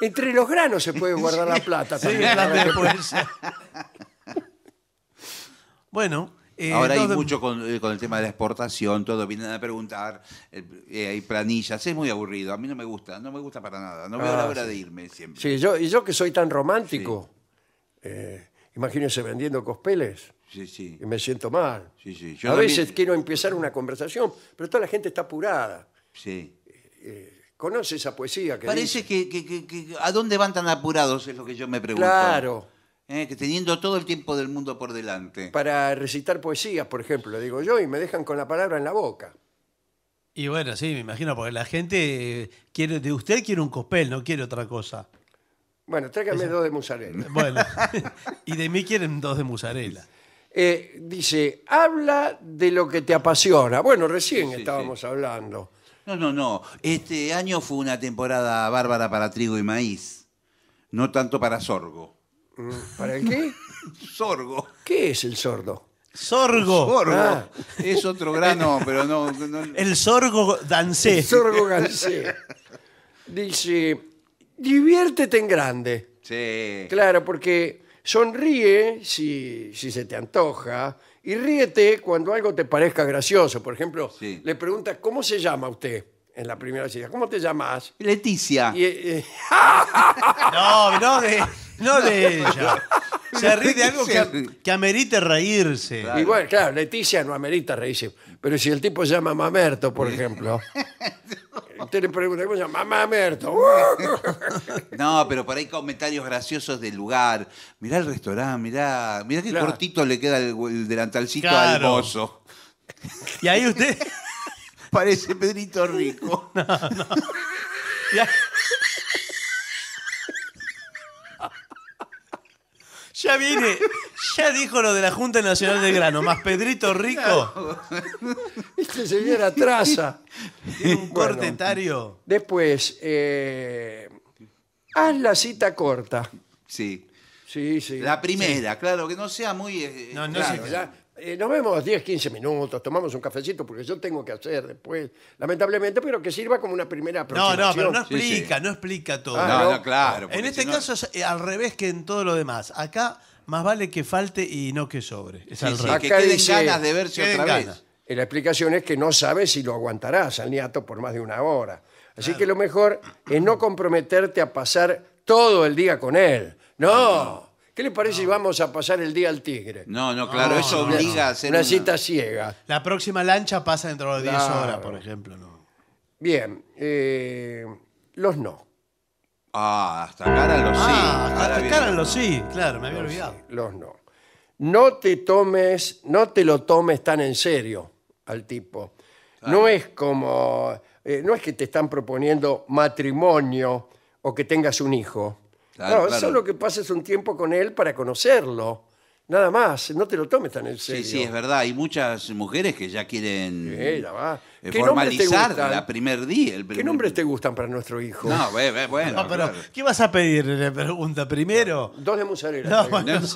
Entre los granos se puede guardar la plata bueno. Eh, Ahora hay mucho eh, con, el tema de la exportación, todo vienen a preguntar, eh, hay planillas, es muy aburrido, a mí no me gusta, no me gusta para nada, no veo la ah, hora de irme siempre. Sí, yo, y yo que soy tan romántico, imagínense vendiendo cospeles, Sí, sí, y me siento mal. sí, sí. a veces quiero empezar una conversación, pero toda la gente está apurada. Sí conoce esa poesía que Parece dice. Que, que- ¿A dónde van tan apurados? Es lo que yo me pregunto. Claro, eh, que teniendo todo el tiempo del mundo por delante. para recitar poesías, por ejemplo, digo yo, y me dejan con la palabra en la boca. Y bueno, sí, me imagino, porque la gente eh, quiere, de usted quiere un cospel, no quiere otra cosa. Bueno, tráigame dos de mozzarella. Bueno, y de mí quieren dos de mozzarella. Eh, dice, habla de lo que te apasiona. Bueno, recién estábamos hablando no, no, no. Este año fue una temporada bárbara para trigo y maíz, no tanto para sorgo. Mm, ¿Para qué? sorgo. ¿Qué es el sordo? Sorgo. Sorgo. Ah. Ah. Es otro grano, pero no. El sorgo dancé. El sorgo dancé. Dice, diviértete en grande. Sí. Claro, porque sonríe si, si se te antoja y ríete cuando algo te parezca gracioso. Por ejemplo, le preguntas, ¿cómo se llama usted? En la primera cita, ¿cómo te llamas? Leticia. Eh, eh, no, No, de... No de ella. Se ríe de algo que, amerite reírse. Igual, claro, Leticia no amerita reírse. Pero si el tipo llama Mamerto, por ejemplo. Usted le pregunta, ¿cómo se llama? Mamerto. No, pero por ahí comentarios graciosos del lugar. Mirá el restaurante, mirá, mirá qué cortito le queda el, delantalcito al Y ahí usted. Parece Pedrito Rico. Ya viene, ya dijo lo de la Junta Nacional del Grano, más Pedrito Rico. Este señor atrasa. traza. un cortetario. Después, eh, haz la cita corta. Sí. Sí, sí. La primera, claro, que no sea muy... Eh, no, no eh, nos vemos 10, 15 minutos, tomamos un cafecito porque yo tengo que hacer después, lamentablemente, pero que sirva como una primera aproximación. no, pero no explica, no explica todo. Ah, no, no, claro. en este caso es eh, al revés que en todo lo demás. Acá más vale que falte y no que sobre. que Acá ganas de verse otra vez. Eh, la explicación es que no sabes si lo aguantarás al niato por más de una hora. Así que lo mejor es no comprometerte a pasar todo el día con él. No, ¿Qué le parece si vamos a pasar el día al tigre? No, no, claro, eso obliga a hacer Una cita ciega. La próxima lancha pasa dentro de 10 horas, por ejemplo. ¿no? Bien, eh, los no. Ah, hasta cara los sí. ah, hasta cara sí, claro, me había olvidado. Los no. No te tomes, no te lo tomes tan en serio al tipo. No es como, eh, no es que te están proponiendo matrimonio o que tengas un hijo no, solo que pases un tiempo con él para conocerlo. Nada más, no te lo tomes tan en serio. Sí, sí, es verdad. Hay muchas mujeres que ya quieren eh, formalizar el primer día. ¿Qué nombres te gustan para nuestro hijo? No, bueno. ¿qué vas a pedir? pregunta primero. Dos de mozzarella. No, bueno,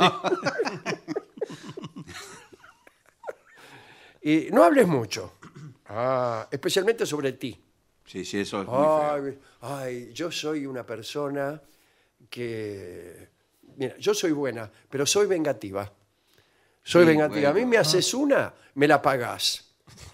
y no hables mucho. Ah, especialmente sobre ti. Sí, sí, eso es Ay, yo soy una persona que, mira, yo soy buena, pero soy vengativa. Soy vengativa. A mí me haces ah. una, me la pagás.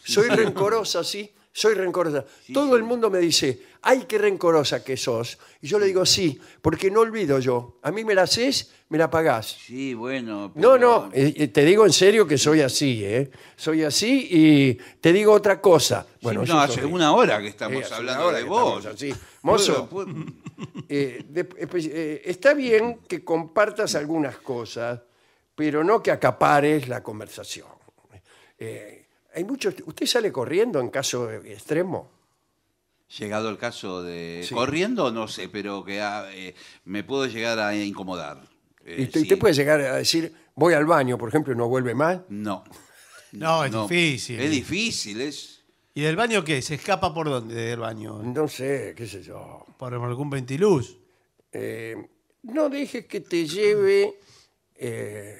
Soy rencorosa, sí, soy rencorosa. Todo el mundo me dice, ay, qué rencorosa que sos. Y yo le digo, sí, porque no olvido yo. A mí me la haces, me la pagás. Sí, bueno. No, no, eh, eh, te digo en serio que soy así, ¿eh? Soy así y te digo otra cosa. Bueno, no, hace una hora que estamos eh, hablando de vos. Mozo, eh, eh, pues, eh, está bien que compartas algunas cosas, pero no que acapares la conversación. hay muchos. ¿Usted sale corriendo en caso extremo? Llegado el caso de corriendo, no sé, pero que ah, me puedo llegar a incomodar. y te- usted puede llegar a decir, voy al baño, por ejemplo, y no vuelve mal? No. No, es difícil. Es difícil, es ¿Y del baño qué? ¿Se escapa por dónde del baño? No sé, qué sé yo. ¿Por algún ventiluz? Eh, no dejes que te lleve. Eh,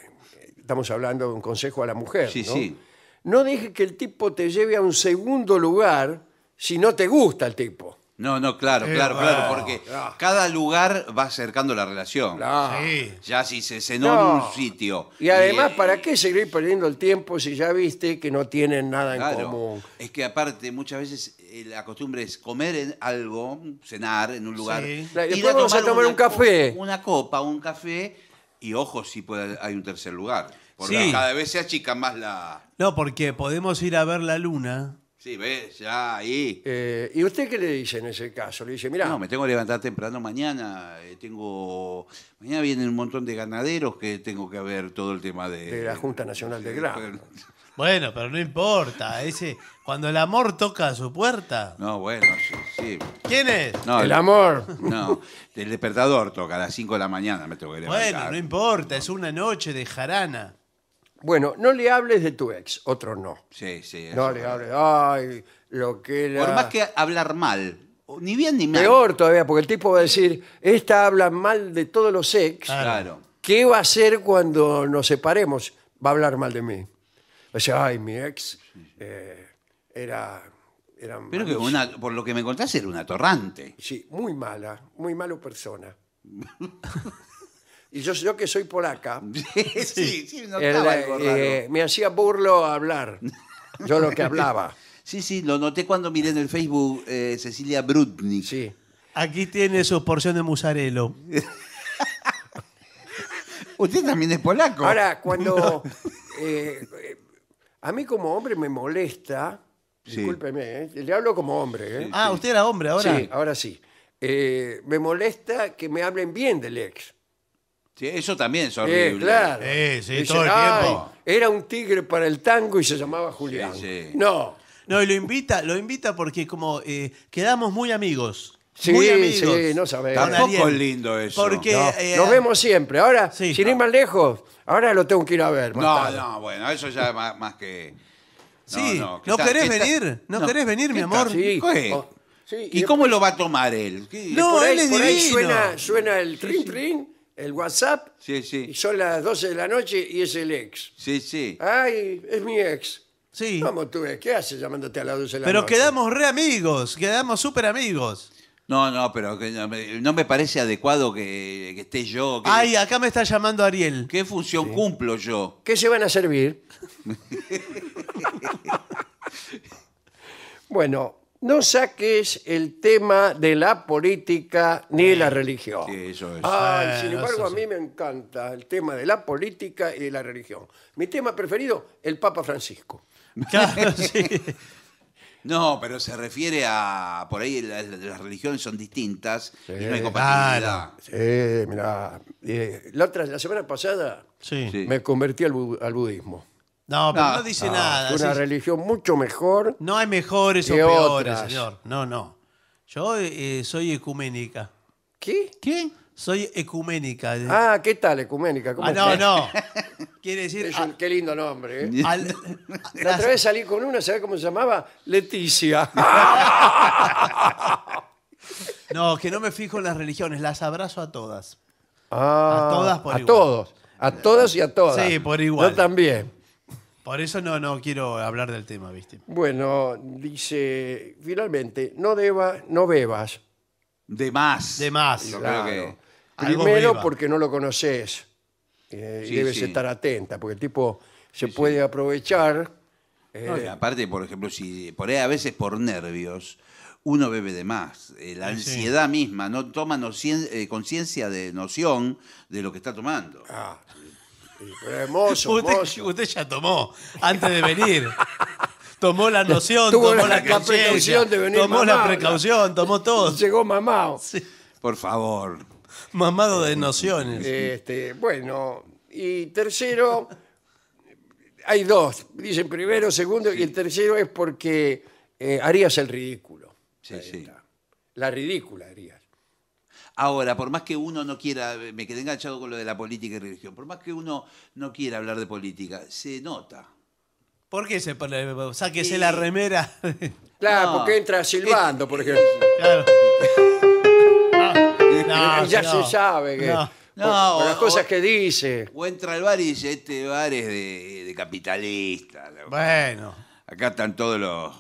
estamos hablando de un consejo a la mujer. Sí, sí. No dejes que el tipo te lleve a un segundo lugar si no te gusta el tipo. No, no, claro, eh, claro, claro, ah, porque ah. cada lugar va acercando la relación. Ah. Ya si se cenó en un sitio. Y además, eh, ¿para qué seguir perdiendo el tiempo si ya viste que no tienen nada en común? Es que aparte, muchas veces eh, la costumbre es comer en algo, cenar en un lugar. Y después vamos a tomar un café. Una copa, un café, y ojo si hay un tercer lugar. Porque cada vez se achica más la. No, porque podemos ir a ver la luna Sí, ves, ya ahí. Eh, ¿Y usted qué le dice en ese caso? Le dice, mira. No, me tengo que levantar temprano mañana. Eh, tengo. Mañana vienen un montón de ganaderos que tengo que ver todo el tema de. De la Junta Nacional de Grano. Bueno, pero no importa. Ese, cuando el amor toca a su puerta. No, bueno, sí. ¿Quién es? No, el amor. No, el despertador toca a las 5 de la mañana, me tengo que levantar. Bueno, no importa, es una noche de jarana. Bueno, no le hables de tu ex, otro no. Sí, sí. No le hables, ay, lo que era... Por más que hablar mal, ni bien ni mal. Peor todavía, porque el tipo va a decir, esta habla mal de todos los ex, Claro. ¿qué va a hacer cuando nos separemos? Va a hablar mal de mí. Va a ay, mi ex eh, era... Pero que una, por lo que me contaste era una torrante. Sí, muy mala, muy mala persona. Y yo, que soy polaca, sí, eh, me hacía burlo hablar. Yo lo que hablaba. Sí, sí, lo noté cuando miré en el Facebook eh, Cecilia Brutnik. Sí. Aquí tiene su porción de musarelo. Usted también es polaco. Ahora, cuando. Eh, a mí como hombre me molesta. Discúlpeme, le hablo como hombre. Ah, usted era hombre ahora. Sí, ahora sí. me molesta que me hablen bien del ex eso también es horrible. claro. Sí, sí, todo el tiempo. Era un tigre para el tango y se llamaba Julián. No. No, y lo invita, lo invita porque como eh, quedamos muy amigos. Sí, muy amigos. sí, no sabemos. Tampoco es lindo eso. Porque eh, Nos vemos siempre. Ahora, sin ir más lejos, ahora lo tengo que ir a ver. No, no, bueno, eso ya más, más que. sí, no, querés venir, no, querés venir, mi amor. Oh, sí. ¿Y, cómo lo va a tomar él? No, él es por ahí suena, suena el trin trin el WhatsApp Sí, sí. y son las 12 de la noche y es el ex. Sí, sí. Ay, es mi ex. Sí. ¿Cómo tú ves? ¿Qué haces llamándote a las 12 de la noche? Pero quedamos re amigos, quedamos súper amigos. No, no, pero no, me, parece adecuado que, esté yo. Ay, acá me está llamando Ariel. ¿Qué función cumplo yo? ¿Qué se van a servir? bueno, no saques el tema de la política ni de la religión. Sí, eso es. sin embargo, a mí me encanta el tema de la política y de la religión. Mi tema preferido, el Papa Francisco. No, pero se refiere a. Por ahí las, religiones son distintas y Sí, eh, la, la semana pasada me convertí al budismo. No, pero no, dice nada. una religión mucho mejor. No hay mejores o peores, señor. No, no. Yo eh, soy ecuménica. ¿Qué? ¿Qué? Soy ecuménica. Ah, ¿qué tal, ecuménica? Ah, no, no. Quiere decir... qué lindo nombre. ¿eh? La otra vez salí con una, ¿sabes cómo se llamaba? Leticia. no, que no me fijo en las religiones. Las abrazo a todas. Ah, a todas por a todos. A todas y a todas. Sí, por igual. Yo también. Por eso no, no quiero hablar del tema, ¿viste? Bueno, dice, finalmente, no debas, no bebas. De más. De más. Primero porque no lo conoces. Eh, debes estar atenta, porque el tipo se puede aprovechar. Eh, aparte, por ejemplo, si por ahí a veces por nervios uno bebe de más, eh, la ansiedad misma no toma conciencia de noción de lo que está tomando. ah, usted, ya tomó antes de venir. Tomó la noción, tomó la, la precaución de venir tomó la precaución, tomó todo. Llegó mamado. Por favor. Mamado de nociones. Este, bueno, y tercero, hay dos. Dicen primero, segundo, y el tercero es porque eh, harías el ridículo. Sí, sí. La ridícula harías. Ahora, por más que uno no quiera, eh, me quedé enganchado con lo de la política y religión, por más que uno no quiera hablar de política, se nota. ¿Por qué se sáquese la remera? Claro, porque entra silbando, por ejemplo. Claro. ya se sabe que. Por, las cosas que dice. O entra al bar y dice, este bar es de, de capitalista. Bueno. Acá están todos los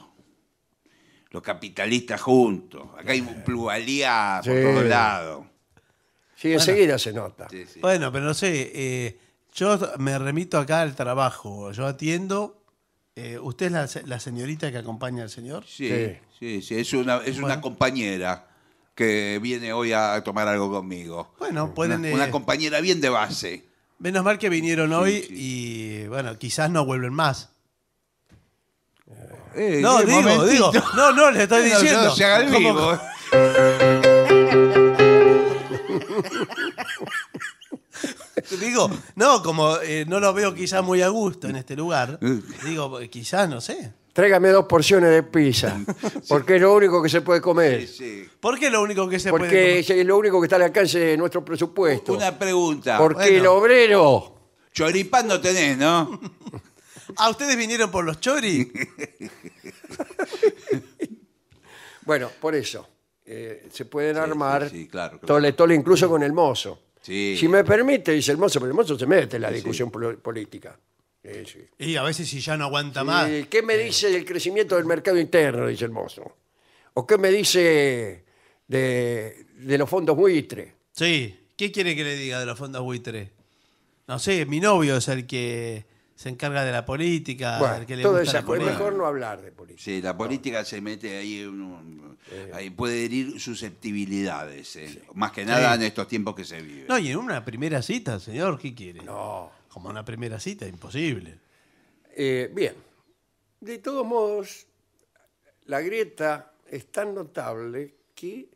los capitalistas juntos. Acá hay un pluralidad por todos lados. Sí, enseguida se nota. Bueno, pero no sé, eh, yo me remito acá al trabajo, yo atiendo, eh, usted es la, señorita que acompaña al señor. Sí, sí, Sí. Es, una, es una compañera que viene hoy a tomar algo conmigo. Bueno, pueden... Una, eh, compañera bien de base. menos mal que vinieron hoy y bueno, quizás no vuelven más. Eh, no, digo, digo. No, no, le estoy diciendo. No, digo, no, como eh, no lo veo quizás muy a gusto en este lugar, mm. digo, quizás, no sé. Tráigame dos porciones de pizza, porque es lo único que se puede comer. Sí, sí. ¿Por qué es lo único que se puede comer? Porque es lo único que está al alcance de nuestro presupuesto. Una pregunta. Porque el obrero... Choripán no tenés, ¿no? ¿A ah, ustedes vinieron por los choris? Bueno, por eso. Eh, se pueden armar sí, claro, tole tole incluso con el mozo. Sí. Si me permite, dice el mozo, pero el mozo se mete en la discusión política. Y a veces si ya no aguanta más. ¿Qué me eh. dice del crecimiento del mercado interno? Dice el mozo. ¿O qué me dice de, de los fondos buitre? Sí. ¿Qué quiere que le diga de los fondos buitre? No sé, mi novio es el que se encarga de la política, Bueno, que le todo gusta eso, es mejor no hablar de política. Sí, la política se mete ahí, eh. puede herir susceptibilidades, eh. más que nada en estos tiempos que se viven. No, y en una primera cita, señor, ¿qué quiere? No. Como una primera cita, imposible. Eh, bien, de todos modos, la grieta es tan notable que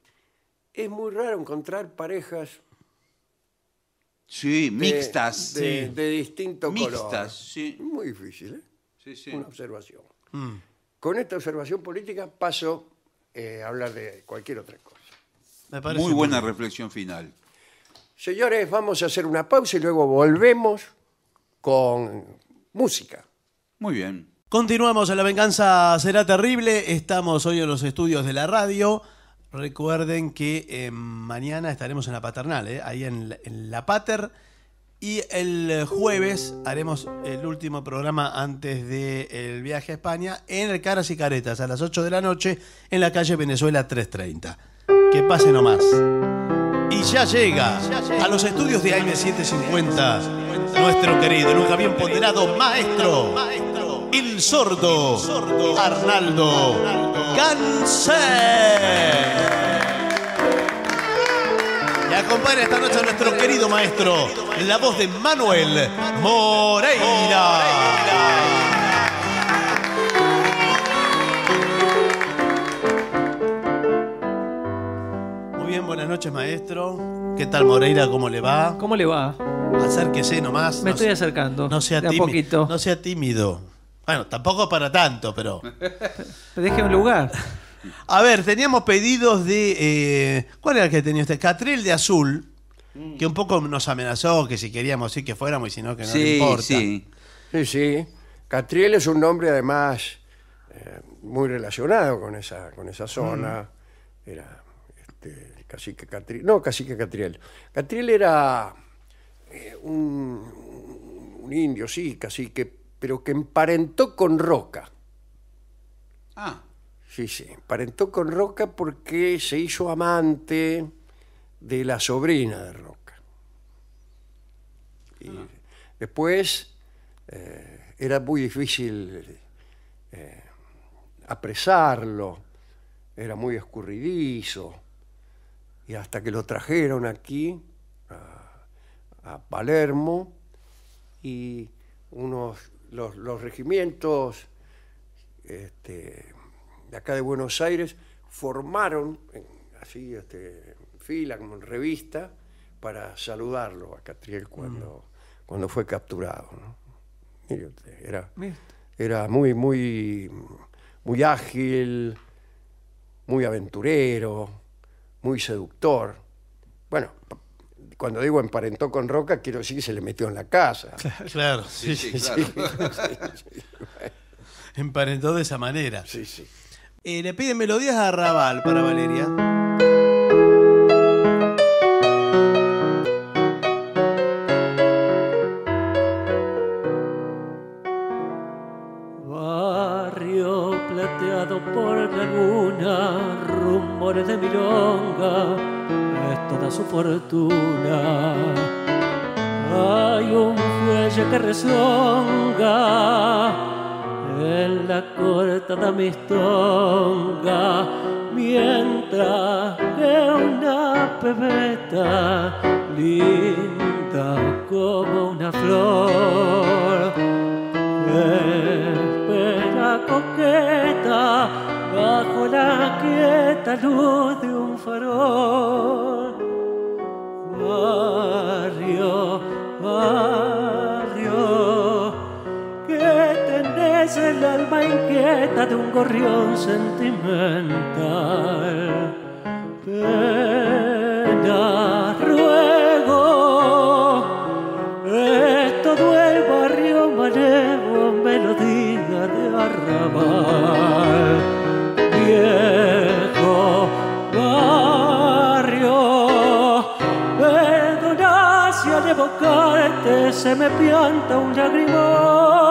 es muy raro encontrar parejas Sí, mixtas. De, de distinto Mixtas, sí. Muy difícil, ¿eh? Sí, sí. Una observación. Mm. Con esta observación política paso eh, a hablar de cualquier otra cosa. Muy buena reflexión final. Señores, vamos a hacer una pausa y luego volvemos con música. Muy bien. Continuamos en La Venganza Será Terrible. Estamos hoy en los estudios de la radio Recuerden que eh, mañana estaremos en la paternal, eh, ahí en, la pater. Y el jueves haremos el último programa antes del viaje a España en el Caras y Caretas a las 8 de la noche en la calle Venezuela 330. Que pase nomás. Y ya llega a los estudios de AM750 nuestro querido, nunca bien ponderado maestro el sordo, Arnaldo Cáncer. Y acompaña esta noche a nuestro querido maestro, la voz de Manuel Moreira. Muy bien, buenas noches, maestro. ¿Qué tal, Moreira? ¿Cómo le va? ¿Cómo le va? Acérquese nomás. Me estoy acercando. No sea tímido. No sea tímido. Bueno, tampoco para tanto, pero. Deje un lugar. A ver, teníamos pedidos de. Eh, ¿Cuál era el que tenía usted? Catril de Azul, que un poco nos amenazó que si queríamos sí que fuéramos y si no, que no le importa. sí. Sí, sí. Catriel es un nombre además eh, muy relacionado con esa, con esa zona. Era este, cacique Catriel. No, cacique Catriel. Catriel era eh, un, un indio, sí, cacique pero que emparentó con Roca. Ah. Sí, sí, emparentó con Roca porque se hizo amante de la sobrina de Roca. Y ah. Después eh, era muy difícil eh, apresarlo, era muy escurridizo, y hasta que lo trajeron aquí, a Palermo, y unos los, regimientos este, de acá de Buenos Aires formaron, así, este, fila, como en revista, para saludarlo a Catriel cuando, mm. cuando fue capturado. Era, era muy, muy, muy ágil, muy aventurero, muy seductor. Bueno, cuando digo emparentó con Roca, quiero decir que se le metió en la casa. Claro, sí, sí, Emparentó de esa manera. Sí, sí. Eh, le piden melodías a Raval para Valeria. mistonga, mientras que una pebeta linda como una flor, espera coqueta bajo la quieta luz de un farol. es el alma inquieta de un gorrión sentimental. Pena, ruego, es todo el barrio manejo, melodía de arrabal. Viejo barrio, perdona si al evocarte este se me pianta un lagrimón.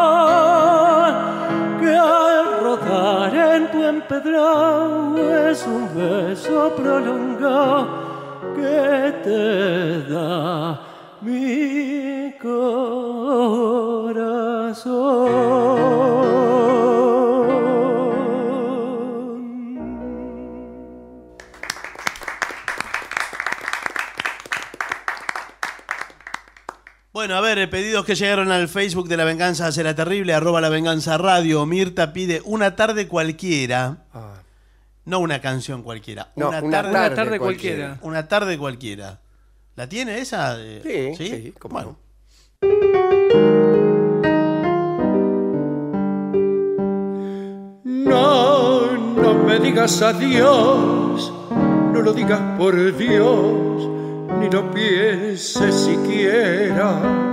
Pedro es un beso prolongado que te da mi corazón. Eh, pedidos que llegaron al Facebook de La Venganza Será Terrible, arroba La Venganza Radio. Mirta pide una tarde cualquiera. Ah. No una canción cualquiera. una, tarde, cualquiera. Una tarde cualquiera. ¿La tiene esa? Eh, sí, sí, No, no me digas adiós, no lo digas por Dios, ni lo pienses siquiera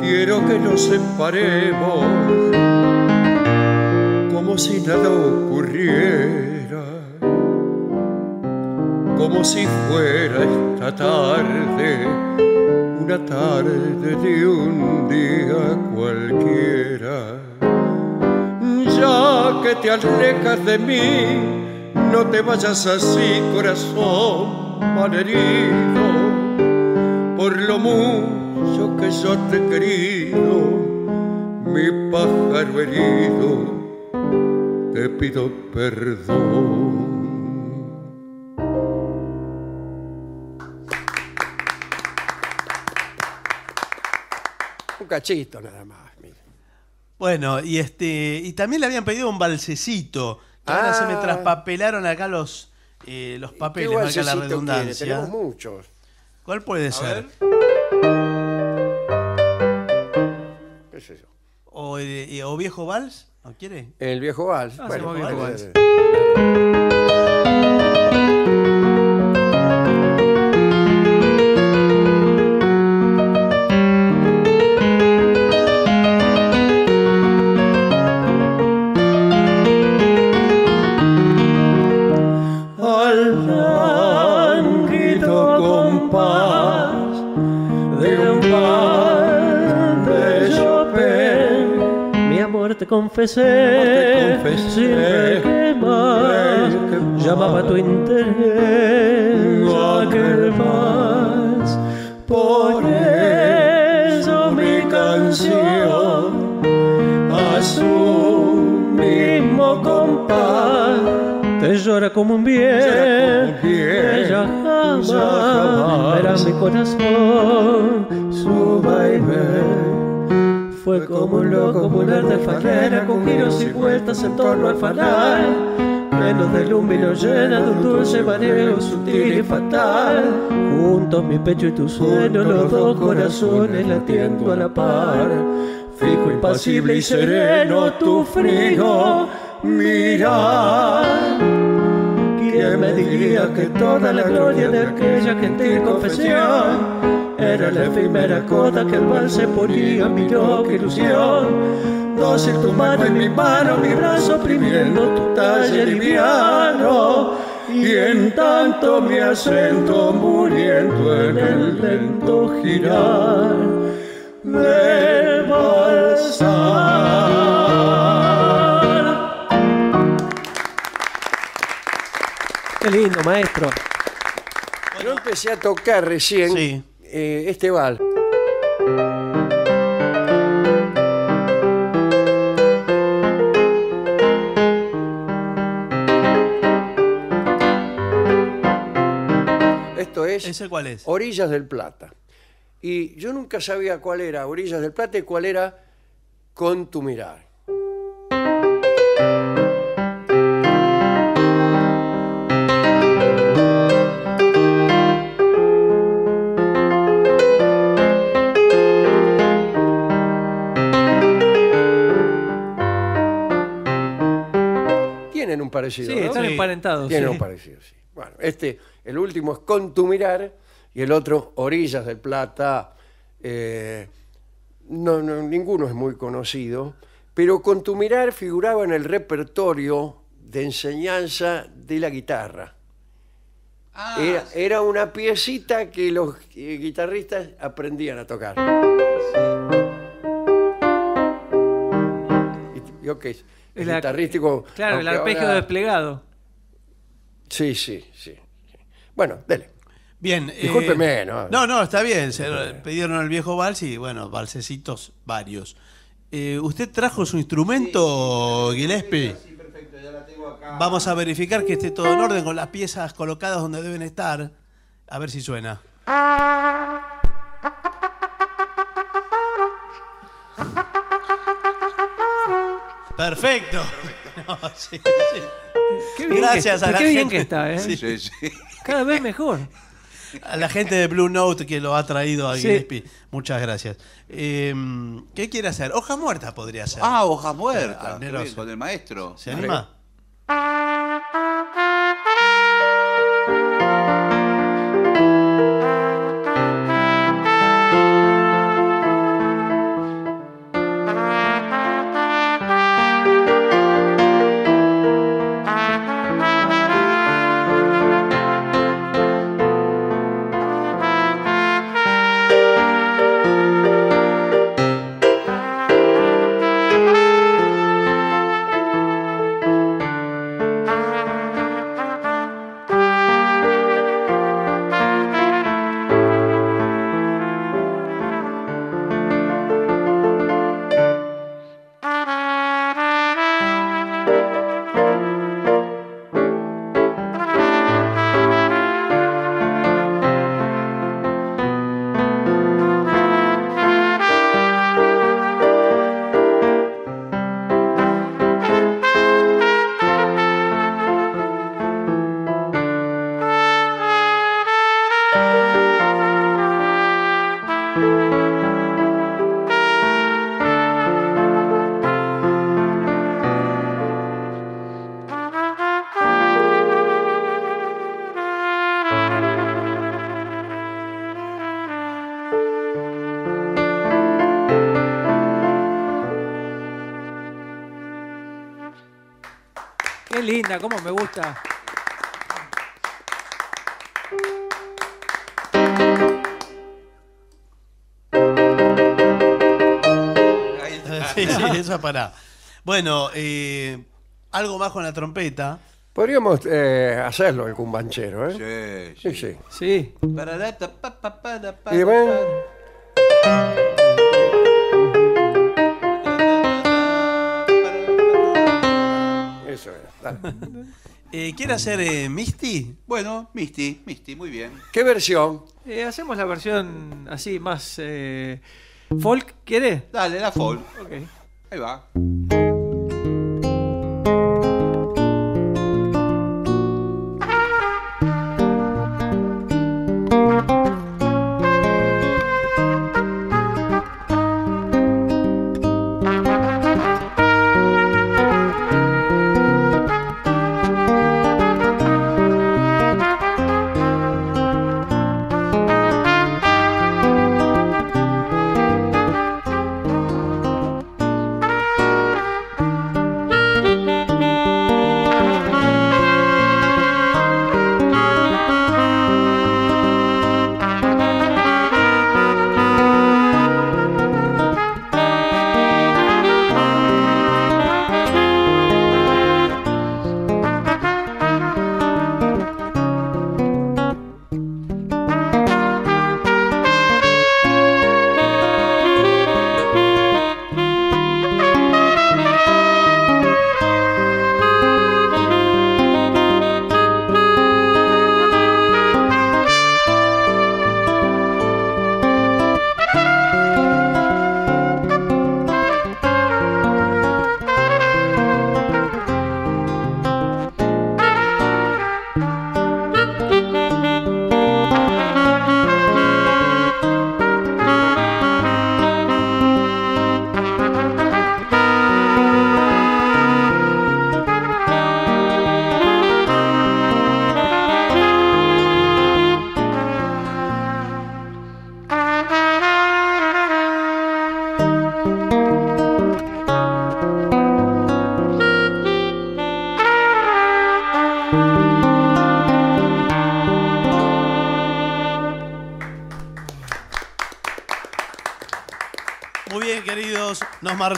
Quiero que nos separemos como si nada ocurriera, como si fuera esta tarde, una tarde de un día cualquiera. Ya que te alejas de mí, no te vayas así, corazón malherido, por lo mucho yo que yo te he querido, mi pájaro herido, te pido perdón. Un cachito nada más. mira. Bueno, y este y también le habían pedido un balsecito. Que ahora se me ah. traspapelaron acá los, eh, los papeles, ¿Qué la redundancia. Tenemos muchos. ¿Cuál puede ser? ver. Eh, eh, ¿O, viejo vals? ¿No quiere? El viejo vals. Ah, viejo vals. confesé, te confesé llamaba tu interés no aquel más. Por eso mi canción a su mismo compás te llora como un bien, ella jamás, jamás mi corazón su vaivén. Fue como un loco volar de fanera con giros y vueltas en torno al fanal. Menos del lumbre llena de un dulce mareo sutil y fatal. Juntos mi pecho y tu suelo, los dos corazones latiendo a la par. Fijo, impasible y sereno tu frío mirar. ¿Quién me diría que toda la gloria de aquella gentil confesión? Era la primera coda que el mal se ponía, miró que ilusión. Dócil tu mano en mi mano, mi brazo oprimiendo tu talle liviano. Y en tanto mi acento muriendo en el lento girar del balsar. Qué lindo, maestro. Yo empecé a tocar recién. Eh, este val Esto es, ¿Ese cuál es? Orillas del Plata. Y yo nunca sabía cuál era Orillas del Plata y cuál era Con tu mirar. parecidos. Sí, están emparentados. Tienen un parecido, sí. Bueno, este, el último es Contumirar, y el otro Orillas del Plata. Eh, no, ninguno es muy conocido, pero Contumirar figuraba en el repertorio de enseñanza de la guitarra. Ah, era, una piecita que los eh, guitarristas aprendían a tocar. ¿Y yo el guitarrístico. Claro, el arpegio desplegado. Sí, sí, sí. Bueno, dele. Bien. Discúlpeme, eh, ¿no? No, no, está bien. Se pidieron al viejo vals y, bueno, valsecitos varios. Eh, ¿Usted trajo su instrumento, sí, Gillespie? Sí, perfecto, ya la tengo acá. Vamos a verificar que esté todo en orden con las piezas colocadas donde deben estar. A ver si suena. Perfecto. Gracias a la qué bien que está, ¿eh? Cada vez mejor. A la gente de Blue Note que lo ha traído a Gillespie, muchas gracias. Em, ¿Qué quiere hacer? Hoja muerta podría ser. Ah, hoja muerta. Ah, con el maestro. ¿Se anima? para. Bueno, eh, algo más con la trompeta. Podríamos eh, hacerlo el banchero, ¿eh? Sí, sí. Sí. Eh, ¿Quiere hacer eh, Misty? Bueno, Misty, Misty, muy bien. ¿Qué versión? Eh, hacemos la versión así, más. ¿Folk quiere? Dale, la folk. Ahí va.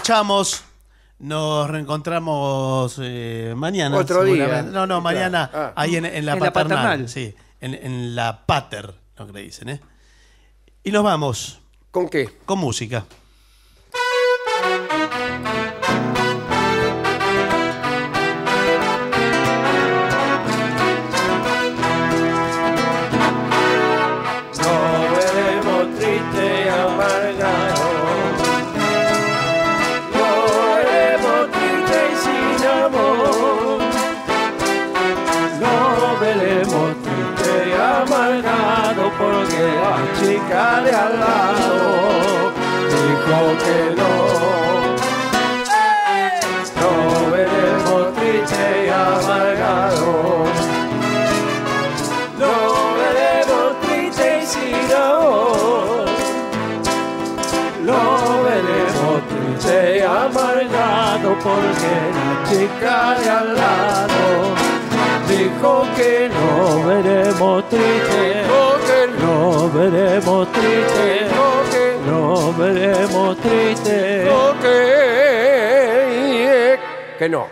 escuchamos. Nos reencontramos eh, mañana. Otro día. No, no, mañana ah. ahí en, la, ¿En paternal, Sí, en, la pater, lo que le dicen. ¿eh? Y nos vamos. ¿Con qué? Con música. porque la chica de al lado dijo que no veremos triste, Dijo que no veremos triste, que no veremos triste, que no.